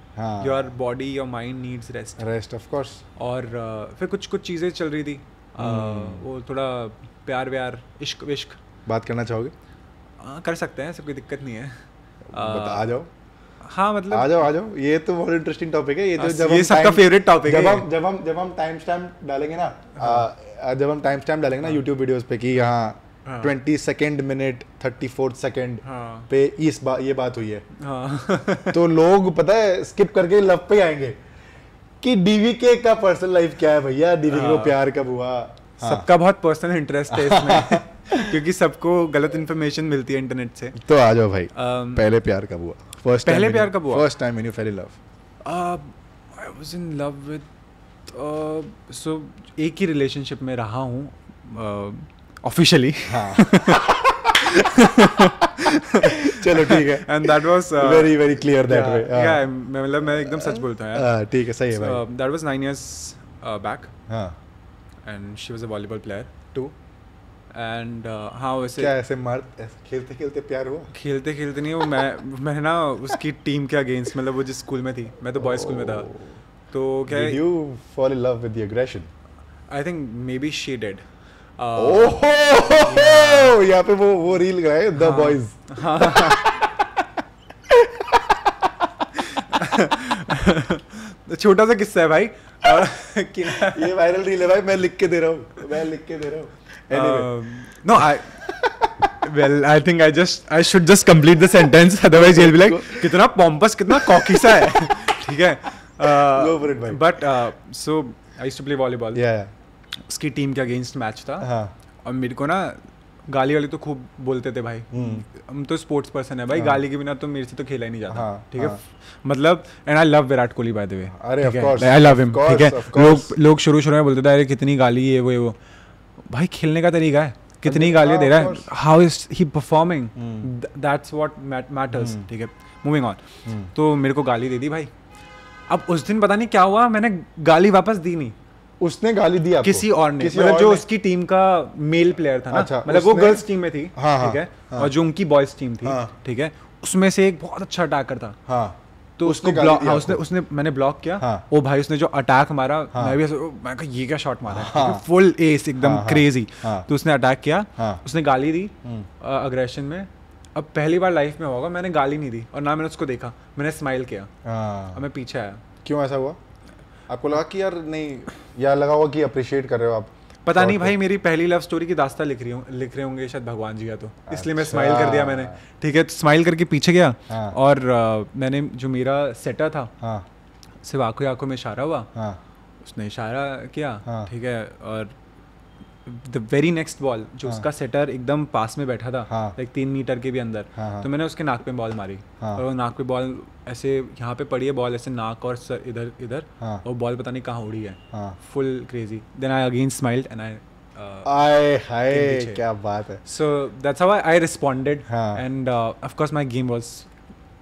[SPEAKER 1] your body your mind needs rest rest of course और uh, फिर कुछ कुछ चीज़ें चल रही थी uh, वो थोड़ा प्यार व्यार इश्क विश्क
[SPEAKER 2] बात करना चाहोगे
[SPEAKER 1] uh, कर सकते हैं ऐसे कोई दिक्कत नहीं है आ जाओ हाँ मतलब आ जाओ आ जाओ
[SPEAKER 2] ये तो बहुत इंटरेस्टिंग टॉपिक है ये तो हाँ, जब ये सबका फेवरेट टॉपिक है जब हम
[SPEAKER 1] जब हम जब हम टाइम स्टैम्प डालेंगे ना
[SPEAKER 2] हाँ। जब हम टाइम स्टैम्प डालेंगे ना यूट्यूब हाँ। वीडियोस पे कि यहाँ twenty second minute thirty fourth second पे इस बा, ये बात हुई है हाँ। [laughs] तो लोग पता है स्किप करके लव पे आएंगे कि डीवीके का पर्सनल लाइफ क्या है भैया डीवी को हाँ। प्यार कब
[SPEAKER 1] हुआ सबका बहुत पर्सनल इंटरेस्ट है इसमें [laughs] क्योंकि सबको गलत इन्फॉर्मेशन मिलती है इंटरनेट से तो आ जाओ भाई um, पहले प्यार कब हुआ
[SPEAKER 2] फर्स्ट पहले प्यार
[SPEAKER 1] कब हुआ first time when you fell in love I was in love with so एक ही रिलेशनशिप में रहा हूँ ऑफिशियली uh, हाँ। चलो ठीक है and that was very very clear that way या मैं मतलब मैं एकदम सच uh, बोलता हूं यार uh, ठीक है सही है भाई दैट वाज 9 इयर्स बैक हां and she was a volleyball player too and हाँ वैसे क्या ऐसे
[SPEAKER 2] मार खेलते खेलते प्यार हुआ
[SPEAKER 1] खेलते खेलते नहीं वो मैं मैं ना उसकी टीम के अगेंस्ट मतलब वो जिस स्कूल में थी मैं तो बॉय स्कूल में था oh. तो क्या you fall in love with aggression I think maybe she dead
[SPEAKER 2] यहाँ पे वो वो रील गए द बॉयज
[SPEAKER 1] छोटा सा किस्सा है भाई [laughs] ये वायरल रील है भाई मैं लिख
[SPEAKER 2] के दे रहा हूँ मैं लिख के दे रहा हूँ no,
[SPEAKER 1] I. well, I think I just I should just complete the sentence. Otherwise, he'll be like, kitna pompous, kitna cocky sa hai theek hai Go for it, bhai But uh, so I used to play volleyball. Yeah. उसकी टीम के अगेंस्ट मैच था. हाँ. aur mere ko na गाली वाली तो खूब बोलते थे भाई हम तो स्पोर्ट्स पर्सन है भाई गाली के बिना तो मेरे से तो खेला ही नहीं जाता ठीक है मतलब and I love Virat Kohli by the way अरे of course I love him ठीक है लोग लोग शुरू शुरू में बोलते थे अरे कितनी गाली है वो ये वो भाई खेलने का तरीका है कितनी गालियाँ दे रहा है how is he performing that's what matters ठीक है मूविंग ऑन hmm. तो मेरे को गाली दे दी भाई अब उस दिन पता नहीं क्या हुआ मैंने गाली वापस दी नहीं उसने गाली दिया किसी और ने किसी मतलब और जो ने? उसकी टीम का मेल प्लेयर था ना अच्छा, मतलब वो गर्ल्स टीम में थी हाँ, हाँ, ठीक हाँ, है हाँ, और जो उनकी बॉयज टीम थी हाँ। ठीक हाँ, है उसमें से एक बहुत अच्छा अटैकर था हाँ, तो उसको ब्लॉक हाँ, उसने उसने मैंने ब्लॉक किया हाँ. ओ भाई उसने जो अटैक मारा हाँ. मैं भी मैं ये क्या शॉट मारा हाँ. है फुल एस एकदम हाँ. क्रेजी हाँ।, हाँ. तो उसने अटैक किया हाँ. उसने गाली दी हम्म। अग्रेशन में अब पहली बार लाइफ में होगा मैंने गाली नहीं दी और ना मैंने उसको देखा मैंने स्माइल किया और हाँ। मैं पीछे आया क्यों ऐसा हुआ
[SPEAKER 2] आपको लगा कि यार नहीं यार लगा हुआ कि अप्रिशिएट कर रहे हो आप
[SPEAKER 1] पता नहीं भाई मेरी पहली लव स्टोरी की दास्ता लिख रही हूँ लिख रहे होंगे शायद भगवान जी का तो इसलिए मैं स्माइल कर दिया अच्छा। मैंने ठीक है स्माइल करके पीछे गया हाँ। और मैंने जो मेरा सेटा था हाँ। सिर्फ आंखों आंखों में इशारा हुआ हाँ। उसने इशारा किया ठीक है और द वेरी नेक्स्ट बॉल जो हाँ. उसका सेटर एकदम पास में बैठा था हाँ. लाइक तीन मीटर के भी अंदर हाँ. हाँ। तो मैंने उसके नाक पे बॉल मारी हाँ. और वो नाक पे बॉल ऐसे यहाँ पे पड़ी है बॉल ऐसे नाक और सर इधर इधर हाँ. और बॉल पता नहीं कहाँ उड़ी है हाँ. Full crazy then I again smiled and I I hi क्या बात है so that's how I responded and of course my game was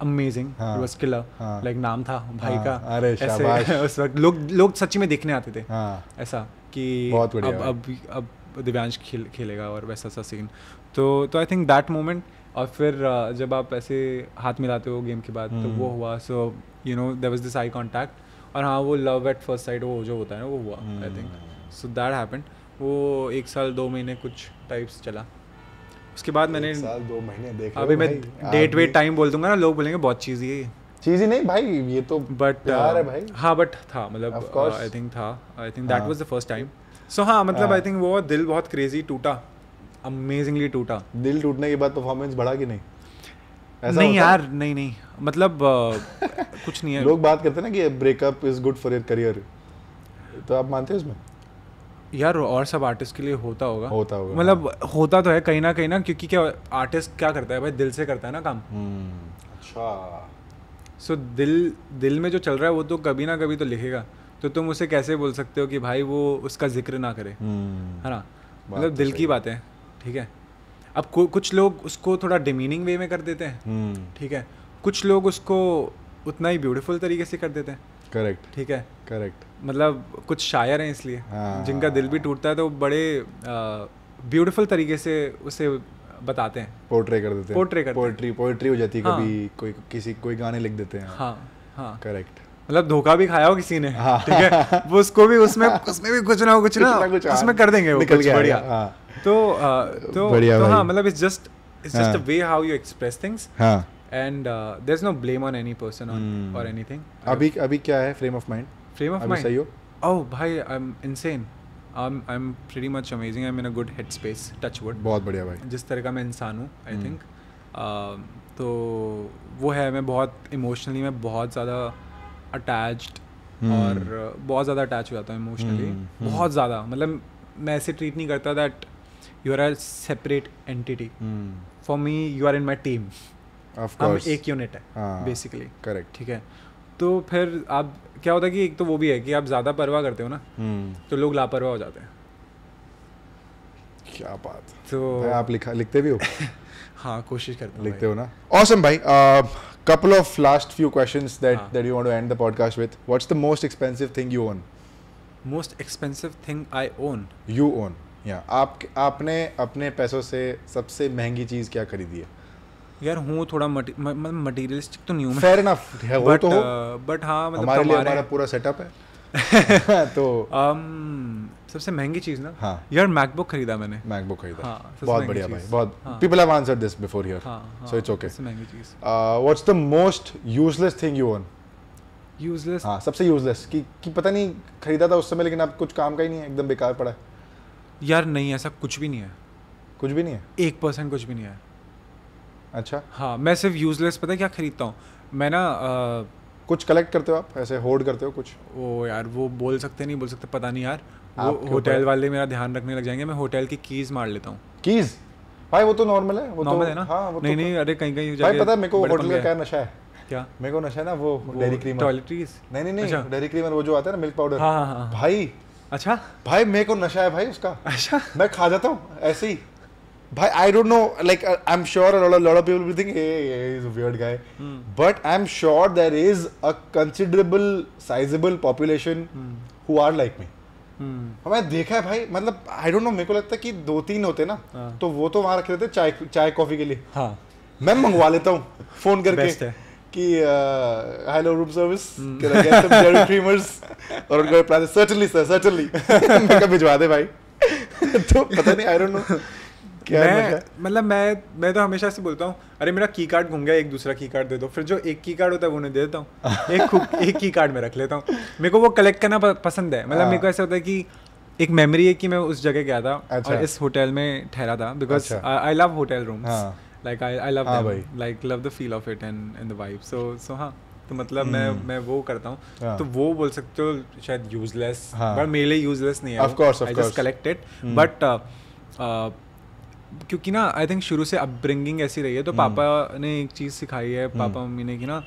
[SPEAKER 1] amazing it was killer like नाम था भाई हाँ, का अरे शाबाश [laughs] उस वक्त लोग लोग सच्ची में देखने आते थे हाँ, ऐसा कि बहुत अब, अब अब दिव्यांश खेल खेलेगा और वैसा सा सीन तो तो आई थिंक दैट मोमेंट और फिर जब आप ऐसे हाथ मिलाते हो गेम के बाद तो वो हम्म। हुआ so you know there was this I contact और हाँ वो लव एट फर्स्ट साइड वो जो होता है ना वो हुआ I think so that happened वो एक साल दो महीने कुछ टाइप्स चला उसके बाद मैंने साल दो महीने देखा अभी मैं डेट वेट टाइम बोल दूंगा ना लोग बोलेंगे बहुत चीज़ ये चीज ही नहीं भाई ये तो बट है uh, भाई हाँ बट था मतलब आई थिंक uh, था I think that was the first time so हाँ मतलब आई हाँ। थिंक वो दिल बहुत क्रेजी टूटा अमेजिंगली टूटा दिल टूटने के बाद परफॉर्मेंस बढ़ा कि नहीं ऐसा नहीं यार नहीं नहीं मतलब uh, [laughs] कुछ नहीं है लोग बात
[SPEAKER 2] करते हैं ना कि breakup is good for your career तो आप मानते हो इसमें
[SPEAKER 1] यार और सब आर्टिस्ट के लिए होता होगा होता होगा मतलब हाँ। होता तो है कहीं ना कहीं ना क्योंकि क्या आर्टिस्ट क्या करता है भाई दिल से करता है ना काम हम्म, अच्छा सो so, दिल दिल में जो चल रहा है वो तो कभी ना कभी तो लिखेगा तो तुम उसे कैसे बोल सकते हो कि भाई वो उसका जिक्र ना करे हम्म। है ना तो
[SPEAKER 2] मतलब दिल की बातें
[SPEAKER 1] ठीक है अब कुछ लोग उसको थोड़ा डिमीनिंग वे में कर देते हैं हम्म। ठीक है कुछ लोग उसको उतना ही ब्यूटीफुल तरीके से कर देते हैं करेक्ट ठीक है करेक्ट मतलब कुछ शायर हैं इसलिए हाँ, जिनका हाँ, दिल भी हाँ। टूटता है तो बड़े ब्यूटीफुल तरीके से उसे बताते हैं
[SPEAKER 2] पोर्ट्रे कर देते हैं पोर्ट्रे करते पोएट्री पोएट्री हो जाती है कभी हाँ। कोई किसी कोई गाने लिख देते हैं
[SPEAKER 1] हाँ हाँ करेक्ट मतलब धोखा भी खाया हो किसी ने हाँ. ठीक है वो उसको भी उसमें [laughs] उसमें भी कुछ ना कुछ ना हाँ। उसमें कर देंगे वो कुछ हाँ। तो, तो, बढ़िया तो तो तो हाँ मतलब it's just it's just a way how you express things and there is no blame on any person on or anything अभी
[SPEAKER 2] अभी क्या है frame of mind frame of mind सही हो
[SPEAKER 1] ओह oh, भाई I am insane I am pretty much amazing I am a good head space touch wood बहुत बढ़िया भाई जिस तरह का मैं इंसान हूँ आई थिंक हम्म। um, तो वो है मैं बहुत इमोशनली मैं बहुत ज़्यादा अटैच्ड हम्म। और बहुत ज़्यादा अटैच हो जाता हूँ इमोशनली हम्म, बहुत ज़्यादा मतलब मैं ऐसे ट्रीट नहीं करता that you are a separate entity for me you are in my team एक यूनिट है बेसिकली हाँ। करेक्ट ठीक है तो फिर आप क्या होता है कि एक तो वो भी है कि आप ज़्यादा परवाह करते हो ना hmm. तो लोग लापरवाह हो जाते हैं क्या बात
[SPEAKER 2] तो so, आप लिखा लिखते भी हो [laughs] हाँ कोशिश करते हो लिखते हो ना ऑसम भाई couple of last few question podcast with what's the most expensive thing you own
[SPEAKER 1] most expensive thing I own
[SPEAKER 2] you own या आप आपने अपने पैसों से सबसे महंगी चीज़ क्या खरीदी है
[SPEAKER 1] यार हूँ थोड़ा मतलब मटीरियलिस्टिक तो नहीं हूँ फेयर इनफ बट बट हाँ मतलब हमारे लिए हमारा पूरा सेटअप है [laughs] तो um, सबसे महंगी चीज़ ना हाँ यार मैकबुक खरीदा मैंने मैकबुक खरीदा हाँ, बहुत बढ़िया भाई बहुत people have answered this before here so it's okay सबसे महंगी चीज़
[SPEAKER 2] what's the most useless thing you own useless हाँ सबसे यूजलेस कि कि पता नहीं खरीदा था उस समय लेकिन अब कुछ काम का ही नहीं है एकदम बेकार पड़ा है
[SPEAKER 1] यार नहीं ऐसा कुछ भी नहीं है कुछ भी नहीं है एक परसेंट कुछ भी नहीं है अच्छा हाँ मैं सिर्फ यूजलेस पता है क्या खरीदता हूँ मैं ना कुछ कलेक्ट करते हो आप ऐसे होल्ड करते हो कुछ ओ यार वो बोल सकते नहीं बोल सकते पता नहीं यार वो होटल वाले मेरा ध्यान रखने लग जाएंगे मैं होटल की कीज मार लेता हूँ
[SPEAKER 2] कीज भाई वो तो नॉर्मल
[SPEAKER 1] है वो नॉर्मल तो, है ना हाँ, वो तो- नहीं तो, नहीं अरे कहीं कहीं भाई पता है मेरे को होटल का क्या
[SPEAKER 2] नशा है क्या मेरे को नशा है ना वो डेरी क्रीमर टॉयलेटरीज नहीं नहीं नहीं डेरी अच्छा। क्रीमर वो जो आता है ना मिल्क पाउडर हाँ, हाँ हाँ भाई अच्छा भाई मेरे को नशा है भाई उसका अच्छा मैं खा जाता हूँ ऐसे ही भाई I don't know like I am sure lot of people think is weird guy but I am sure there is a considerable sizeable population who are like me हमें देखा है भाई मतलब आई डोंट नो मेरे को लगता है कि दो तीन होते ना हाँ। तो वो तो वहां रख लेते चाय चाय कॉफी के लिए हाँ। मैं मंगवा लेता हूँ फोन करके कि हेलो रूम सर्विस क्रीमर्स और उनका सर्टनली सर सर्टनली भिजवा दे भाई [laughs]
[SPEAKER 1] तो पता नहीं आई डोंट नो क्या मैं मतलब मैं मैं तो हमेशा से बोलता हूँ अरे मेरा की कार्ड घूम गया एक दूसरा की कार्ड दे दो फिर जो एक की कार्ड होता है वो उन्हें दे देता हूँ [laughs] एक एक की कार्ड में रख लेता हूँ मेरे को वो कलेक्ट करना पसंद है मतलब हाँ। मेरे को ऐसा होता है कि एक मेमोरी है कि मैं उस जगह गया था अच्छा। और इस होटल में ठहरा था because I love hotel room like I I love like love the feel of it and and the vibe so so हाँ तो मतलब मैं हम्म। मैं वो करता हूँ हाँ। तो वो बोल सकते हो शायद यूजलेस बट हाँ। मेरे लिए यूजलेस नहीं है of course I just collected but क्योंकि ना आई थिंक शुरू से अपब्रिंगिंग ऐसी रही है तो हम्म। पापा ने एक चीज़ सिखाई है हम्म। पापा मम्मी ने कि ना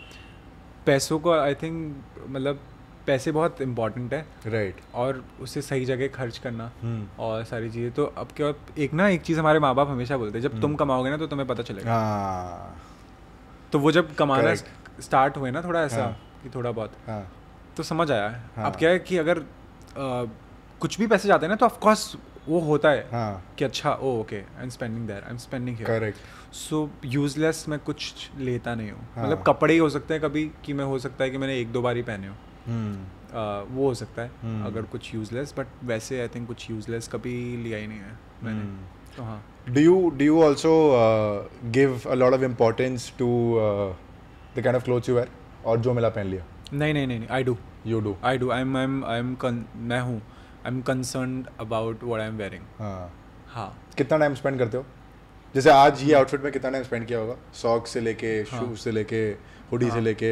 [SPEAKER 1] पैसों को आई थिंक मतलब पैसे बहुत इम्पॉर्टेंट है राइट right. और उसे सही जगह खर्च करना hmm. और सारी चीज़ें तो अब क्या एक ना एक चीज़ हमारे माँ बाप हमेशा बोलते हैं जब hmm. तुम कमाओगे ना तो तुम्हें पता चलेगा ah. तो वो जब कमाना स्टार्ट हुए ना थोड़ा ऐसा ah. कि थोड़ा बहुत ah. तो समझ आया है अब क्या है कि अगर आ, कुछ भी पैसे जाते हैं ना तो ऑफकोर्स वो होता है हाँ। कि अच्छा oh okay I am spending there I am spending here correct so useless मैं कुछ लेता नहीं हूँ हाँ. मतलब कपड़े ही हो सकते हैं कभी कि मैं हो सकता है कि मैंने एक दो बार ही पहने हो हम्म। वो हो सकता है हम्म। अगर कुछ यूजलेस बट वैसे आई थिंक कुछ यूजलेस कभी लिया ही नहीं है मैंने हम्म। तो हाँ
[SPEAKER 2] do you do you also give a lot of importance to the kind of clothes you wear और जो मिला पहन लिया
[SPEAKER 1] नहीं नहीं नहीं I do you do I do I am I am I am मैं हूँ I am concern about what I am wearing हाँ हाँ
[SPEAKER 2] कितना टाइम स्पेंड करते हो जैसे आज ये आउटफिट में कितना टाइम स्पेंड किया होगा सॉक्स से लेके हाँ. शूज से लेके हुडी हाँ. से लेके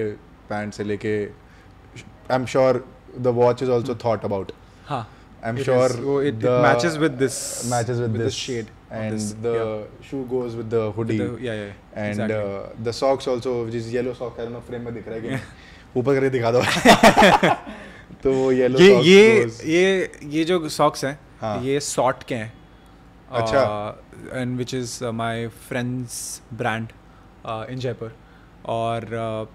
[SPEAKER 2] पैंट से लेके I am sure the watch is also thought about हाँ I'm it sure is, oh, it, the it matches with this matches with, with this, this shade and this, the yeah. shoe goes with the hoodie with the, yeah yeah and exactly. uh, the socks also which is yellow sock I don't know frame में दिख रहा है कि ऊपर करके दिखा दो तो वो येलो ये ये
[SPEAKER 1] ये ये जो सॉक्स हैं हाँ. ये सॉट के हैं अच्छा and which is my friends brand in Jaipur और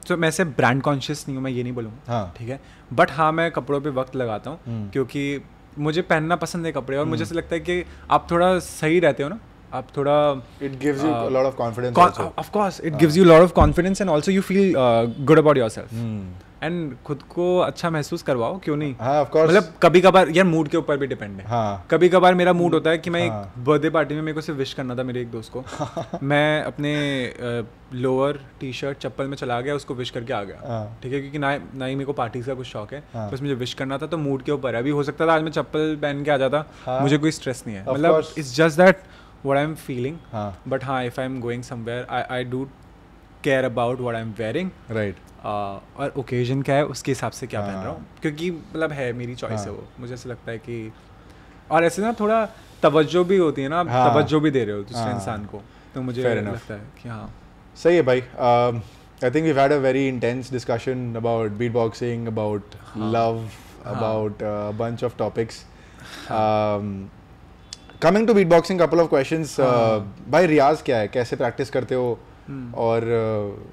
[SPEAKER 1] तो मैं ऐसे ब्रांड कॉन्शियस नहीं हूँ मैं ये नहीं बोलूँगा हाँ. ठीक है बट हाँ मैं कपड़ों पे वक्त लगाता हूँ हम्म. क्योंकि मुझे पहनना पसंद है कपड़े और मुझे हम्म. ऐसा लगता है कि आप थोड़ा सही रहते हो ना आप थोड़ा it gives you lot of confidence of course it gives you lot of confidence and also you feel good about yourself and खुद को अच्छा महसूस करवाओ क्यों नहीं हाँ, मतलब कभी कभार यार मूड के ऊपर भी डिपेंड है हाँ. कभी कभार मेरा मूड होता है कि मैं हाँ. एक बर्थडे पार्टी में मेरे को सिर्फ विश करना था मेरे एक दोस्त को [laughs] मैं अपने लोअर टी शर्ट चप्पल में चला गया उसको विश करके आ गया हाँ। ठीक है क्योंकि ना ना ही मेरे को पार्टी का कुछ शौक है हाँ। बस मुझे विश करना था तो मूड के ऊपर है अभी हो सकता था आज मैं चप्पल पहन के आ जाता हाँ। मुझे कोई स्ट्रेस नहीं है मतलब it's just that what I am feeling but हाँ if I am going somewhere I I do care about what I am wearing right और ओकेजन क्या है उसके हिसाब से क्या पहन रहा हूँ हाँ। क्योंकि मतलब है मेरी चॉइस है वो हाँ। मुझे ऐसा लगता है कि और ऐसे ना थोड़ा तवज्जो भी होती है ना आप हाँ, तवज्जो भी दे रहे हो दूसरे हाँ। इंसान को तो मुझे लगता है कि हाँ
[SPEAKER 2] सही है भाई I think we had a very intense discussion about beat boxing about love about bunch of topics coming to beat boxing couple of question भाई रियाज क्या है कैसे प्रैक्टिस करते हो हम्म। और uh,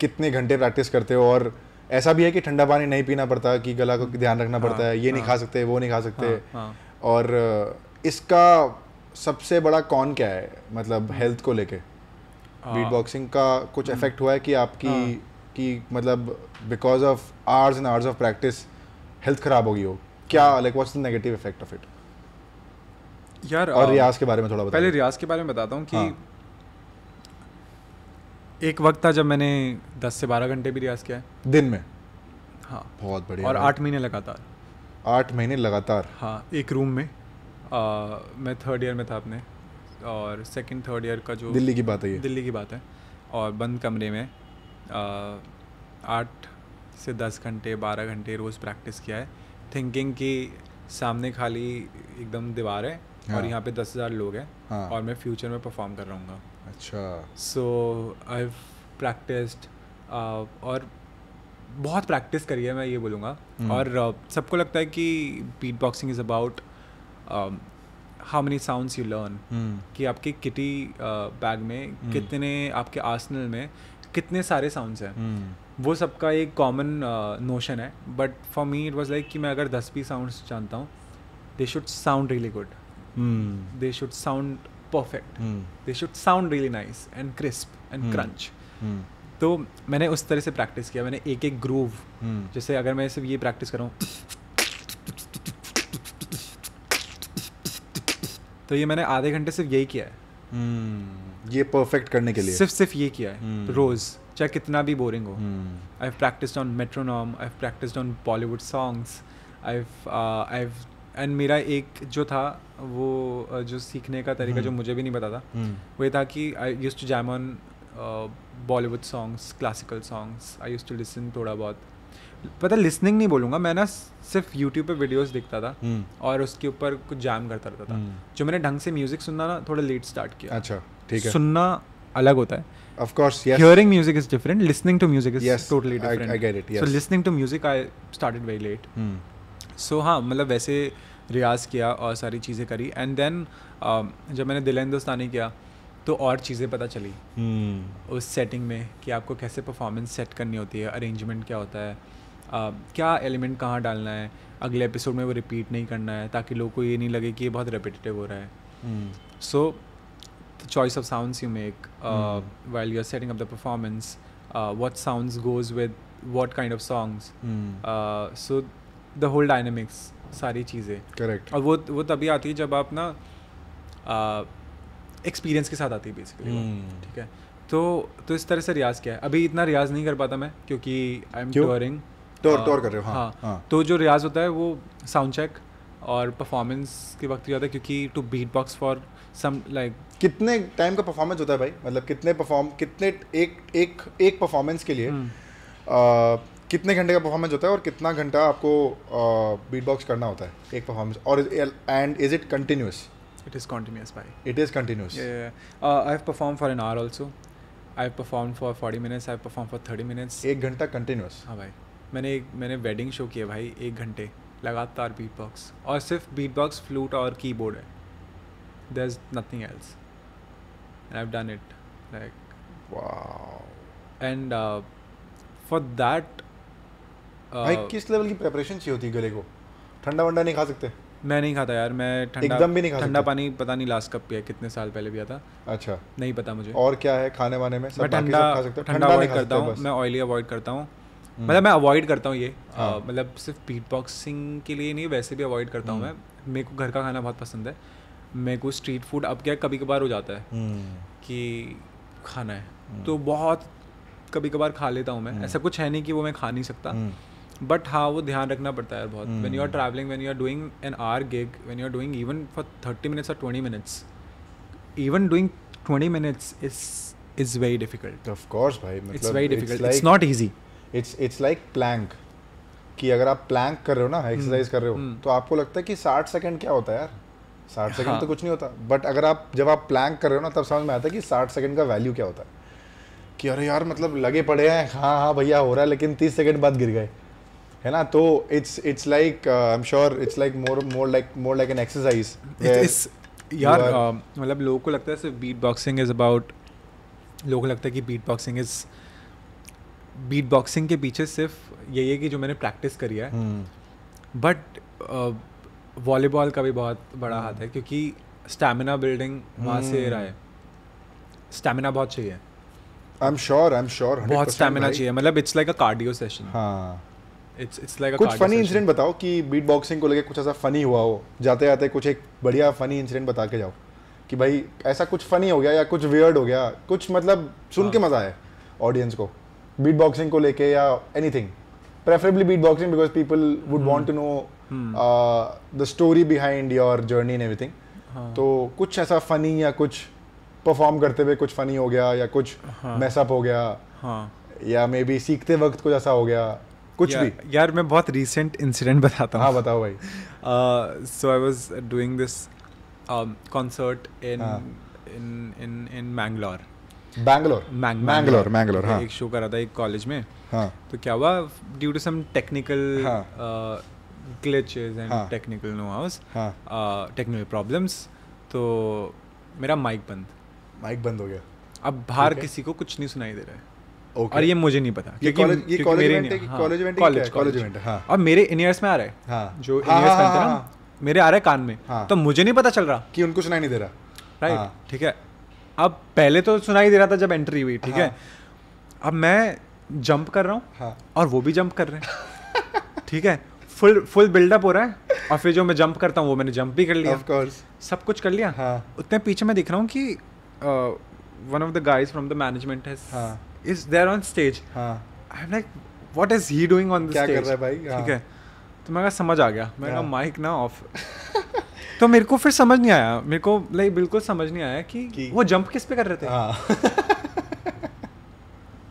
[SPEAKER 2] कितने घंटे प्रैक्टिस करते हो और ऐसा भी है कि ठंडा पानी नहीं पीना पड़ता कि गला को ध्यान रखना हाँ, पड़ता है ये नहीं हाँ। खा सकते वो नहीं खा सकते हाँ, और इसका सबसे बड़ा कौन क्या है मतलब हेल्थ हम्म। को लेके बीट बॉक्सिंग का कुछ इफेक्ट हम्म। हुआ है कि आपकी कि मतलब because of hours and hours of practice health खराब होगी हो क्या like what's the negative effect of it
[SPEAKER 1] यार और रियाज के बारे में थोड़ा पहले रियाज के बारे में बताता हूँ कि एक वक्त था जब मैंने दस से बारह घंटे भी रियाज किया है दिन में हाँ बहुत बढ़िया और आठ महीने लगातार
[SPEAKER 2] आठ महीने लगातार
[SPEAKER 1] हाँ एक रूम में आ, मैं थर्ड ईयर में था अपने और सेकंड थर्ड ईयर का जो दिल्ली की बात है ये दिल्ली की बात है और बंद कमरे में आठ से दस घंटे बारह घंटे रोज़ प्रैक्टिस किया है थिंकिंग कि सामने खाली एकदम दीवार है हाँ। और यहाँ पे दस हज़ार लोग हैं हाँ। और मैं फ्यूचर में परफॉर्म कर रहा हूँ अच्छा सो आई प्रैक्टिस्ड और बहुत प्रैक्टिस करी है मैं ये बोलूँगा hmm. और uh, सबको लगता है कि beat boxing is about how many sounds you learn कि आपके किटी बैग uh, में hmm. कितने आपके आसनल में कितने सारे साउंड्स हैं hmm. वो सबका एक कॉमन नोशन uh, है but for me it was like कि मैं अगर दस भी साउंड्स जानता हूँ they should sound really good they should sound perfect they should sound really nice and crisp and crunch तो मैंने उस तरह से प्रैक्टिस किया मैंने एक एक ग्रूव hmm. जैसे अगर मैं सिर्फ ये प्रैक्टिस करूँ तो ये मैंने आधे घंटे सिर्फ यही किया है
[SPEAKER 2] hmm. ये परफेक्ट करने के लिए सिर्फ सिर्फ ये किया है hmm. रोज
[SPEAKER 1] चाहे कितना भी बोरिंग हो I have practised on metronome I have practised on Bollywood songs I I and मेरा एक जो था वो जो सीखने का तरीका जो हम्म। मुझे भी नहीं पता था हम्म। वो ये था कि I use to jam on Bollywood songs classical songs I use to listen थोड़ा बहुत पता लिसनिंग नहीं बोलूँगा मैं ना सिर्फ यूट्यूब पे वीडियोस देखता था हम्म। और उसके ऊपर कुछ जैम करता रहता था जो मैंने ढंग से म्यूज़िक सुनना ना थोड़ा लेट स्टार्ट किया अच्छा ठीक है सुनना अलग होता है of course yes hearing music is different listening to music is yes, totally different I, I get it yes. so listening to music i started very late hmm. सो हाँ मतलब वैसे रियाज़ किया और सारी चीज़ें करी एंड देन um, जब मैंने दिल हिंदुस्तानी किया तो और चीज़ें पता चली hmm. उस सेटिंग में कि आपको कैसे परफॉर्मेंस सेट करनी होती है अरेंजमेंट क्या होता है Uh, क्या एलिमेंट कहाँ डालना है अगले एपिसोड में वो रिपीट नहीं करना है ताकि लोग को ये नहीं लगे कि ये बहुत रिपीटिव हो रहा है so choice of sounds you make while you are setting up the performance what sound goes with what kind of songs so the whole dynamics सारी चीज़ें करेक्ट और वो वो तभी आती है जब आप ना एक्सपीरियंस के साथ आती है बेसिकली hmm. ठीक है तो तो इस तरह से रियाज किया है अभी इतना रियाज नहीं कर पाता मैं क्योंकि I am touring tour tour कर रहे हो हाँ, हाँ, हाँ तो जो रियाज होता है वो साउंड चेक और परफॉर्मेंस के वक्त होता है क्योंकि to beat box for some like
[SPEAKER 2] कितने टाइम का परफॉर्मेंस होता है भाई मतलब कितने परफॉर्म कितने एक एक एक परफॉर्मेंस के लिए hmm. कितने घंटे का परफॉर्मेंस होता है और कितना घंटा आपको बीट बॉक्स करना होता है एक परफॉर्मेंस और and is it continuous
[SPEAKER 1] it is continuous भाई it is continuous I have perform for an hour also I perform for forty minutes I perform for thirty minutes एक घंटा कंटिन्यूस हाँ भाई मैंने एक मैंने वेडिंग शो किया भाई एक घंटे लगातार बीट बॉक्स और सिर्फ बीट बॉक्स फ्लूट और कीबोर्ड है there is nothing else I done it like and for that भाई किस
[SPEAKER 2] लेवल की प्रेपरेशन चाहिए होती है गले को ठंडा वंडा नहीं खा सकते
[SPEAKER 1] मैं नहीं खाता यार मैं ठंडा एकदम भी नहीं ठंडा पानी पता नहीं लास्ट कब पिया कितने साल पहले पिया था अच्छा नहीं पता मुझे
[SPEAKER 2] और क्या है खाने वाने में मैं ठंडा ठंडा अवॉइड करता हूँ
[SPEAKER 1] मैं ऑयली अवॉइड करता हूँ हम्म। मतलब मैं अवॉइड करता हूँ ये हाँ। मतलब सिर्फ पीट बॉक्सिंग के लिए नहीं वैसे भी अवॉइड करता हूँ हम्म। मैं मेरे को घर का खाना बहुत पसंद है मेरे को स्ट्रीट फूड अब क्या कभी कभार हो जाता है हम्म। कि खाना है तो बहुत कभी कभार खा लेता हूँ मैं ऐसा कुछ है नहीं कि वो मैं खा नहीं सकता बट हाँ वो ध्यान रखना पड़ता है बहुत when you are travelling when you are doing an are gig when you are doing even for thirty minutes और twenty minutes even doing twenty minutes is is very difficult of
[SPEAKER 2] course भाई मतलब it's very difficult it's not easy
[SPEAKER 1] it's it's like plank
[SPEAKER 2] कि अगर आप प्लैंक कर रहे हो ना एक्सरसाइज हम्म। कर रहे हो हम्म। तो आपको लगता है कि साठ सेकेंड क्या होता है यार साठ सेकेंड हाँ। तो कुछ नहीं होता बट अगर आप जब आप प्लैंक कर रहे हो ना तब समझ में आता है कि साठ सेकेंड का वैल्यू क्या होता है कि अरे यार मतलब लगे पड़े हैं हाँ हाँ भैया हो रहा है लेकिन तीस सेकेंड बाद गिर गए है ना तो it's it's like I am sure it's like more more like more like an exercise यार
[SPEAKER 1] uh, मतलब लोगों को लगता है सिर्फ बीट बॉक्सिंग इज़ अबाउट लोगों को लगता है कि beat boxing is beat boxing के पीछे सिर्फ यही है कि जो मैंने प्रैक्टिस करी है बट हम्म। वॉलीबॉल uh, का भी बहुत बड़ा हाथ है क्योंकि स्टेमिना बिल्डिंग वहाँ से हम्म। रहा है स्टेमिना बहुत चाहिए I am sure I am
[SPEAKER 2] sure बहुत स्टेमिना चाहिए
[SPEAKER 1] मतलब it's like a cardio session हाँ इट्स इट्स लाइक कुछ फनी
[SPEAKER 2] इंसिडेंट बताओ कि बीट बॉक्सिंग को लेके कुछ ऐसा फनी हुआ हो जाते जाते कुछ एक बढ़िया फनी इंसिडेंट बता के जाओ कि भाई ऐसा कुछ फनी हो गया या कुछ वियर्ड हो गया कुछ मतलब सुन के हाँ। मजा आए ऑडियंस को बीट बॉक्सिंग को लेके या anything preferably beat boxing because people would want to know the story behind your journey and everything तो कुछ ऐसा फनी या कुछ परफॉर्म करते हुए कुछ फनी हो गया या कुछ मैसअप हाँ। हो गया हाँ। या मे बी सीखते वक्त कुछ ऐसा हो गया कुछ भी
[SPEAKER 1] यार मैं बहुत रिसेंट इंसिडेंट बताता हूँ हाँ बताओ भाई so I was doing this concert in in in in Mangalore Bangalore Mangalore Mangalore एक शो करा था एक कॉलेज में हाँ तो क्या हुआ due to some technical glitches and technical no house technical problems तो मेरा माइक बंद माइक बंद हो गया अब बाहर okay. किसी को कुछ नहीं सुनाई दे रहा है okay. और ये मुझे नहीं पता ये अब मेरे इन ईयर्स में आ रहा है हाँ। जो हाँ, हाँ, मेरे आ रहे कान में तो मुझे नहीं पता चल रहा कि उनको सुनाई नहीं दे रहा राइट ठीक है अब पहले तो सुनाई दे रहा था जब एंट्री हुई ठीक है अब मैं जंप कर रहा हूँ और वो भी जंप कर रहे हैं [laughs] ठीक है फुल फुल बिल्डअप हो रहा है और फिर जो मैं जंप करता हूँ वो मैंने जंप भी कर लिया ऑफ कोर्स सब कुछ कर लिया हाँ. उतने पीछे मैं दिख रहा हूँ कि one of the guys from the management has is there on stage I am like what is he doing on the stage क्या कर रहा है भाई ठीक हाँ। है तो मैं कहा समझ आ गया मैं कहा माइक हाँ। ना ऑफ [laughs] तो मेरे को फिर समझ नहीं आया मेरे को लाइक बिल्कुल समझ नहीं आया कि, वो जंप किस पे कर रहे थे हाँ। [laughs]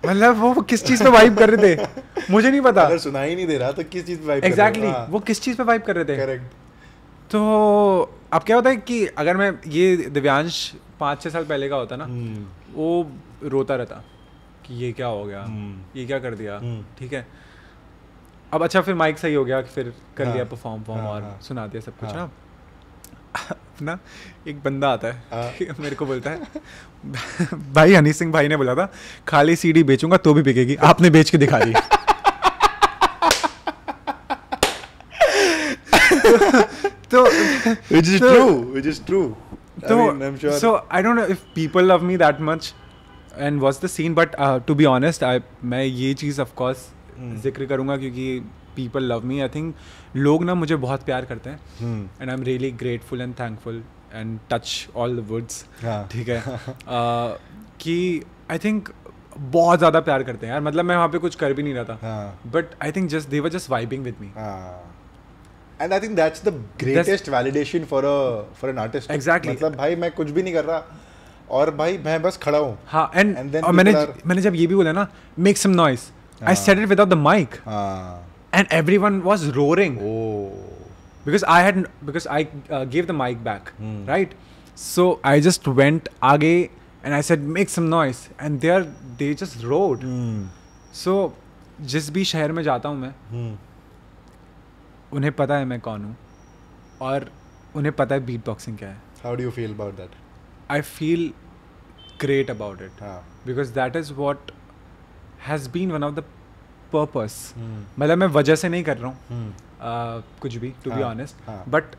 [SPEAKER 1] मतलब वो, किस चीज पे वाइब कर रहे थे मुझे नहीं पता अगर सुना ही नहीं दे रहा तो किस चीज पे वाइब exactly, कर रहे थे वो किस चीज पे वाइब कर रहे थे करेक्ट तो अब क्या होता है कि अगर मैं ये दिव्यांश पांच छह साल पहले का होता ना हम्म। वो रोता रहता कि ये क्या हो गया हम्म। ये क्या कर दिया हम्म। ठीक है अब अच्छा फिर माइक सही हो गया फिर कर हाँ। लिया परफॉर्म फॉर्म हाँ, और हाँ। सुना दिया सब कुछ [laughs] ना अपना एक बंदा आता है [laughs] मेरे को बोलता है [laughs] भाई हनी सिंह भाई ने बोला था खाली सीडी बेचूंगा तो भी बिकेगी आपने बेच के दिखा दी
[SPEAKER 2] तो which is तो, true which is
[SPEAKER 1] true so I, तो mean, I'm sure. so I and was the scene but to be honest I मैं ये चीज़ ऑफकोर्स hmm. जिक्र करूँगा क्योंकि people love me I think लोग ना मुझे बहुत प्यार करते हैं and I am really grateful and thankful and touch all the words ठीक है [laughs] uh, कि आई थिंक बहुत ज़्यादा प्यार करते हैं यार मतलब मैं वहाँ पे कुछ कर भी नहीं रहा था but I think just they were just vibing with me and
[SPEAKER 2] I think that's the greatest validation for a for an artist exactly मतलब भाई मैं कुछ भी नहीं कर रहा और भाई मैं बस खड़ा हूँ हाँ एंड मैंने are...
[SPEAKER 1] मैंने जब ये भी बोला ना make some noise I said it without the mic and everyone was roaring oh because I had because I give the mic back right so I just went आगे and I said make some noise and they are they just roared so जिस भी शहर में जाता हूँ मैं hmm. उन्हें पता है मैं कौन हूँ और उन्हें पता है बीट बॉक्सिंग क्या है how do you feel about that I feel great about it because that is what has been one of the purpose मतलब मैं वजह से नहीं कर रहा हूँ hmm. कुछ भी टू बी ऑनेस्ट बट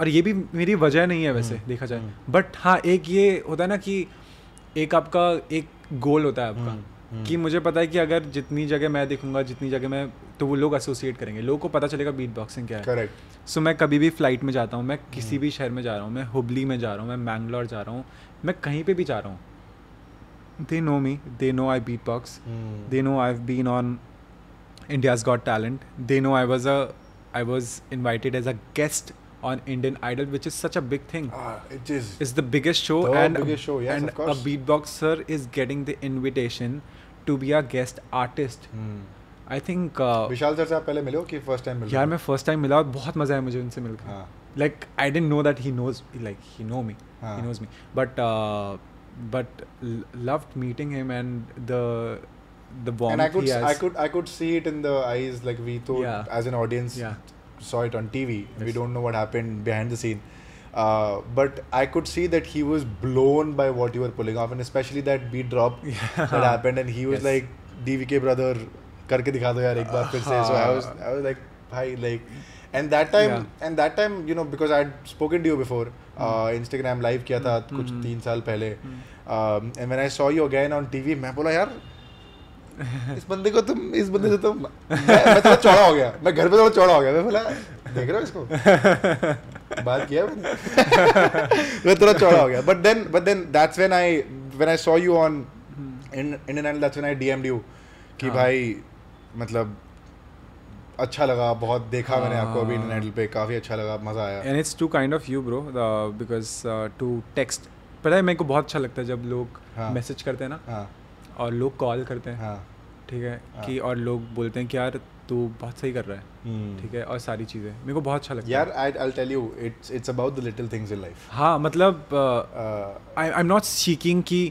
[SPEAKER 1] और ये भी मेरी वजह नहीं है वैसे hmm. देखा जाए बट hmm. हाँ एक ये होता है ना कि एक आपका एक गोल होता है आपका कि मुझे पता है कि अगर जितनी जगह मैं दिखूंगा जितनी जगह मैं तो वो लोग एसोसिएट करेंगे लोगों को पता चलेगा बीट बॉक्सिंग क्या है करेक्ट सो मैं कभी भी फ्लाइट में जाता हूँ मैं किसी हम्म। भी शहर में जा रहा हूँ मैं हुबली में जा रहा हूँ मैं मैंगलोर जा रहा हूँ मैं कहीं पर भी जा रहा हूँ they know me they know I beat box they know I been on India's Got Talent they know I was a I was invited as a guest on Indian Idol, which is such a big thing. Ah, it is. It's the biggest show, the and biggest show, yes, and a beatboxer is getting the invitation to be a guest artist I think
[SPEAKER 2] Vishal sir से आप पहले मिले हो कि फर्स्ट टाइम मिले यार मैं फर्स्ट
[SPEAKER 1] टाइम मिला और बहुत मज़ा आया मुझे उनसे मिलकर like I don't know that he knows like he know me he knows me but but love meeting him and the the warmth and I could has. I
[SPEAKER 2] could I could see it in the eyes like we thought yeah. as an audience yeah. saw it on TV yes. we don't know what happened behind the scene Uh, but I could see that he was blown by what you were pulling off, and especially that beat drop [laughs] yeah. that happened, and he was yes. like, "DVK brother, करके दिखा दो यार एक बार फिर से." So I was, I was like, "Hi, like." And that time, yeah. and that time, you know, because I had spoken to you before, mm. uh, Instagram live किया था mm. कुछ तीन साल पहले, mm. um, and when I saw you again on TV, मैं बोला यार इस बंदे को तुम इस बंदे से तुम मैं, थोड़ा चौड़ा हो गया मैं घर पे थोड़ा चौड़ा हो गया मैं बोला देख रहे हो इसको बात किया मैंने [laughs] मैं थोड़ा चौड़ा हो गया but then but then that's when I when I saw you on Indian Idol that's when I DMed you कि हाँ। भाई मतलब अच्छा लगा बहुत देखा मैंने आपको अभी इंडियन आइडल पे काफ़ी अच्छा लगा मज़ा आया
[SPEAKER 1] and it's too kind of you bro because to text पता है मेरे को बहुत अच्छा लगता है जब लोग मैसेज हाँ। करते हैं ना हाँ। और लोग कॉल करते हैं हाँ ठीक है हाँ। कि और लोग बोलते हैं कि यार तू बहुत सही कर रहा है हम्म। ठीक है और सारी चीज़ें मेरे को बहुत अच्छा लगता यार
[SPEAKER 2] I I tell you it's it's about the little things in life
[SPEAKER 1] हाँ मतलब I I am not seeking कि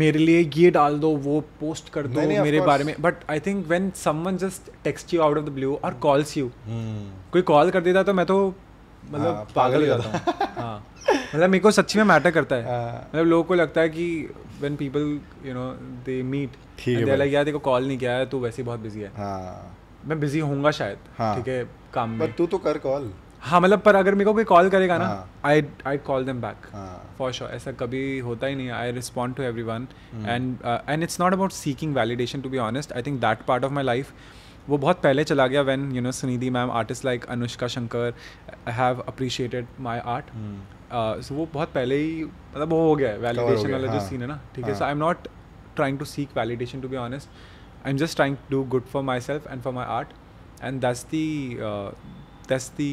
[SPEAKER 1] मेरे लिए ये डाल दो वो पोस्ट कर दो मेरे बारे में but I think when someone just text you out of the blue और कॉल्स यू कोई कॉल कर देता तो मैं तो मतलब हाँ, पागल हो जाता हूँ हाँ मतलब मेरे को सच्ची में मैटर करता है हाँ। मतलब लोगों को लगता है कि when people you know they meet ठीक है लाइक यार देखो कॉल नहीं किया है तो वैसे बहुत बिजी है हाँ मैं बिजी होऊंगा शायद हाँ। ठीक है काम में तू तो कर कॉल हाँ मतलब पर अगर मेरे को कोई कॉल करेगा ना I I call them back for sure ऐसा कभी होता ही नहीं I respond to every one and and it's not about seeking validation to be honest I think that part of my life वो बहुत पहले चला गया when you know Sunidhi ma'am artist like Anushka Shankar I have appreciated my art so वो बहुत पहले ही मतलब वो हो गया है वैलिडेशन वाला जो सीन हाँ। है ना ठीक है so I am not trying to seek validation to be honest I am just trying to do good for my self and for my art and that's the this the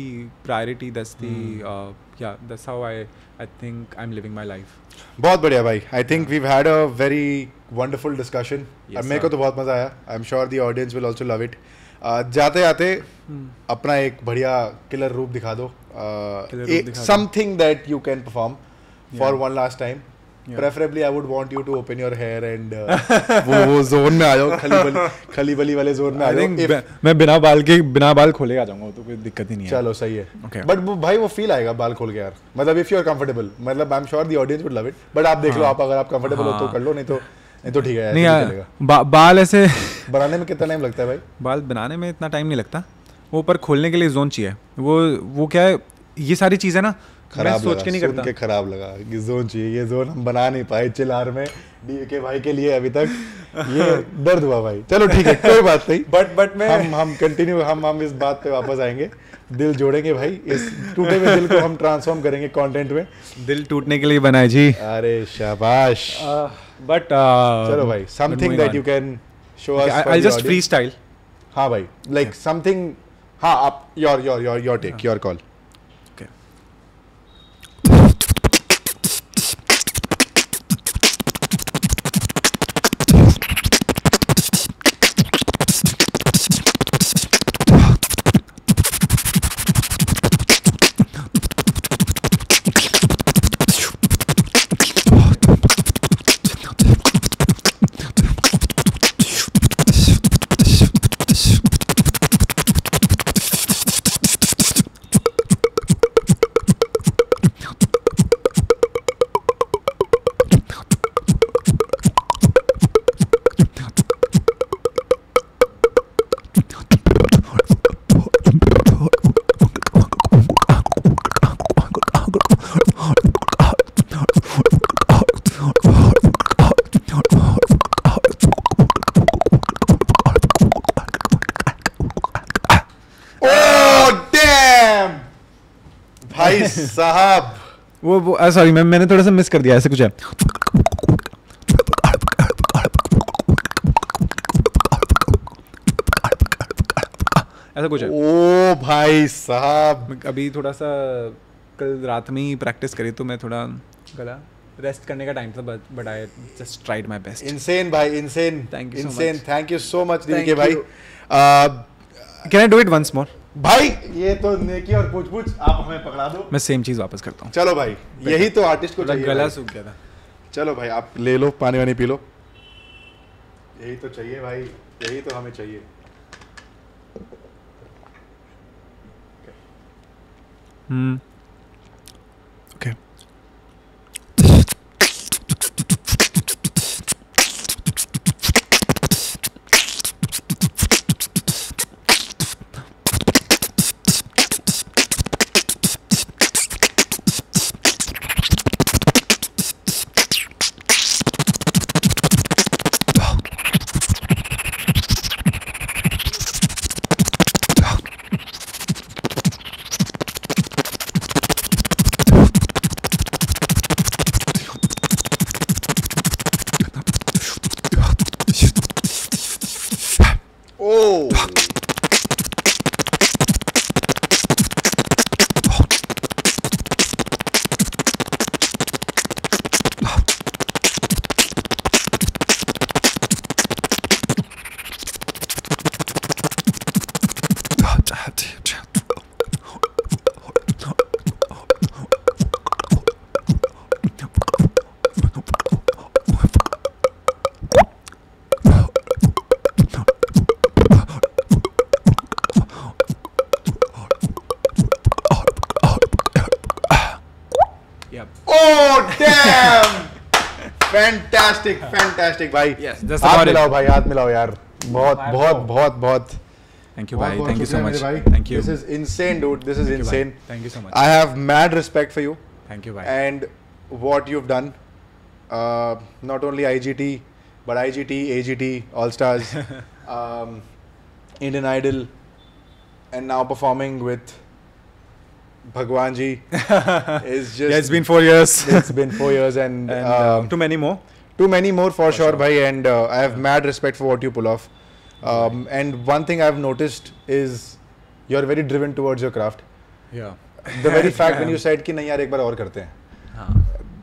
[SPEAKER 1] priority that's the या hmm. uh, how I I think I am living my life
[SPEAKER 2] बहुत बढ़िया भाई I think we had a very wonderful discussion मेरे को तो बहुत मज़ा आया I am sure the audience will also love it जाते जाते hmm. अपना एक बढ़िया किलर रूप दिखा दो something that you can perform for one last time Preferably, I would want you to open your hair and uh, [laughs] वो वो जोन में आ जाओ खली बली खली बली वाले जोन में आ जाओ
[SPEAKER 1] मैं बिना बाल के बिना बाल खोले आ जाऊंगा तो कोई दिक्कत ही नहीं है चलो
[SPEAKER 2] सही है ओके बट भाई वो फील आएगा बाल खोल के यार मतलब इफ यू आर कंफर्टेबल मतलब I am sure the audience would love it but आप देख लो हाँ। आप अगर आप कंफर्टेबल हो तो हाँ। कर लो नहीं तो तो ठीक है नहीं आ,
[SPEAKER 1] बा, बाल ऐसे [laughs] बनाने में कितना टाइम लगता है भाई बाल बनाने में इतना टाइम नहीं लगता वो पर खोलने के लिए जोन चाहिए वो वो क्या है ये सारी चीज़ें ना खराब सोच के नहीं करता के
[SPEAKER 2] खराब लगा ये जोन चाहिए ये जोन हम बना नहीं पाए चिलार में डीके भाई के लिए अभी तक ये [laughs] दर्द हुआ भाई चलो ठीक है कोई बात नहीं बट बट मैं हम हम कंटिन्यू हम हम इस बात पे वापस आएंगे दिल जोड़ेंगे भाई इस टूटे हुए दिल को हम ट्रांसफॉर्म करेंगे कंटेंट में
[SPEAKER 1] दिल टूटने के लिए बनाए जी अरे शाबाश But uh, something that you can show us. I'll just freestyle. हाँ भाई
[SPEAKER 2] like something हाँ आप your your your your take your call. साहब
[SPEAKER 1] वो, वो सॉरी मैं मैंने थोड़ा सा मिस कर दिया ऐसे कुछ है ऐसा कुछ है ओ भाई साहब अभी थोड़ा सा कल रात में ही प्रैक्टिस करी तो मैं थोड़ा गला रेस्ट करने का टाइम था but I just tried my best insane भाई insane thank you insane thank you so much दिल के भाई can I do it once more भाई
[SPEAKER 2] ये तो नेकी और पूछ पूछ आप हमें पकड़ा दो मैं
[SPEAKER 1] सेम चीज वापस करता हूँ चलो भाई यही तो आर्टिस्ट को चाहिए गला
[SPEAKER 2] सूख गया था चलो भाई आप ले लो पानी वानी पी लो यही तो चाहिए भाई यही तो हमें चाहिए हम्म hmm. फैंटास्टिक भाई यस हाथ मिलाओ भाई हाथ मिलाओ यार बहुत बहुत बहुत बहुत थैंक यू भाई thank you so much thank you this is insane dude this is insane thank you so much I have mad respect for you thank you भाई and what you have done not only IGT but IGT AGT all stars Indian idol and now performing with Bhagwan ji is just it's been four years it's been four years and to many more to many more for sure भाई and I have mad respect for what you pull off and one thing I have noticed is you are very driven towards your craft the very fact you set कि नहीं यार एक बार और करते हैं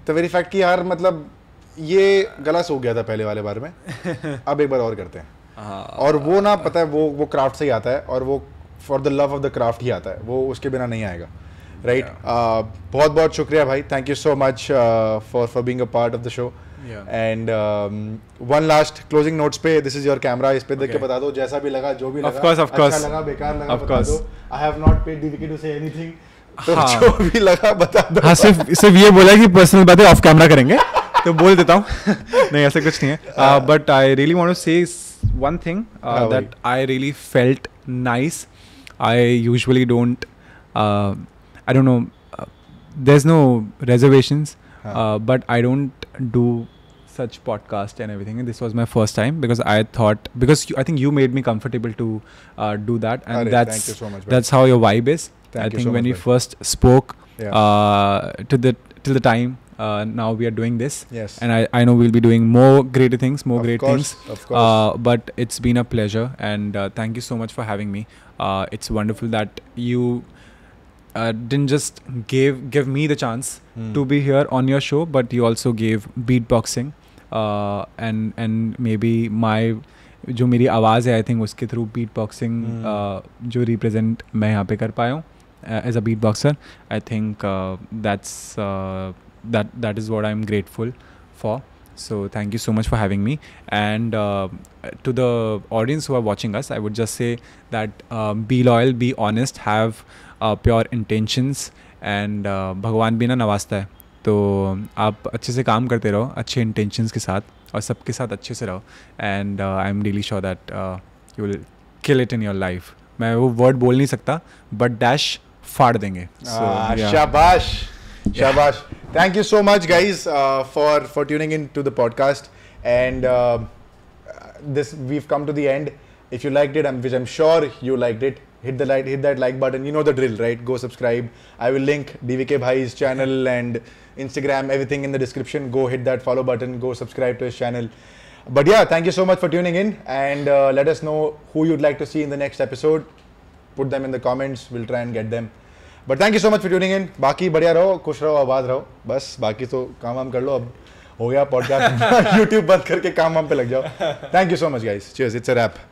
[SPEAKER 2] द वेरी फैक्ट कि यार मतलब ये गलत हो गया था पहले वाले बार में अब एक बार और करते
[SPEAKER 1] हैं
[SPEAKER 2] और वो ना पता है वो वो क्राफ्ट से ही आता है और वो for the love of the craft ही आता है वो उसके बिना नहीं आएगा राइट right? yeah. uh, बहुत बहुत शुक्रिया भाई thank you so much for for being a part of the show and one last closing notes पे दिस इज योर कैमरा इस पे देख के बता दो जैसा भी लगा जो भी लगा of course, of अच्छा course. अच्छा लगा बेकार लगा of बता दो I have not paid Deepika to say anything तो हाँ. जो भी लगा बता दो हां सिर्फ सिर्फ ये बोला
[SPEAKER 1] कि पर्सनल बातें ऑफ कैमरा करेंगे तो बोल देता हूं [laughs] नहीं ऐसा कुछ नहीं है but I really want to say one thing that I really felt nice I usually don't I don't know there is no reservations but I don't do such podcast and everything and this was my first time because i thought because you, i think you made me comfortable to uh, do that and that's so much, that's how your vibe is thank i think so when much, we first spoke yeah. uh, to the till the time uh, now we are doing this yes and i i know we'll be doing more greater things more of great course, things of course. Uh, but it's been a pleasure and uh, thank you so much for having me uh, it's wonderful that you uh, didn't just give give me the chance mm. to be here on your show but you also gave beatboxing and and maybe my जो मेरी आवाज़ है आई थिंक उसके थ्रू बीट बॉक्सिंग जो रिप्रजेंट मैं यहाँ पे कर पाया हूँ as a beat beatboxer I think that's that that is what I am grateful for so thank you so much for having me and to the audience who are watching us I would just say that be loyal be honest have pure intentions and भगवान बिना नवाजता है तो आप अच्छे से काम करते रहो अच्छे इंटेंशंस के साथ और सबके साथ अच्छे से रहो and I am really sure that you will kill it in your life मैं वो वर्ड बोल नहीं सकता बट डैश फाड़ देंगे ah, शाबाश
[SPEAKER 2] शाबाश thank you so much guys for for tuning in to the podcast and we come to the end if you liked it um which I'm sure you liked it hit the light, hit that like button. You know the drill, right? Go subscribe. I will link DVK Bhai's channel and Instagram, everything in the description. Go hit that follow button. Go subscribe to his channel. But yeah, thank you so much for tuning in and uh, let us know who you'd like to see in the next episode. Put them in the comments. We'll try and get them. But thank you so much for tuning in. Baki badiya rao, खुश रहो abad rao. Bas baki to काम वाम कर लो अब हो गया पॉडकास्ट यूट्यूब बंद करके काम वाम पे लग जाओ thank you so much guys cheers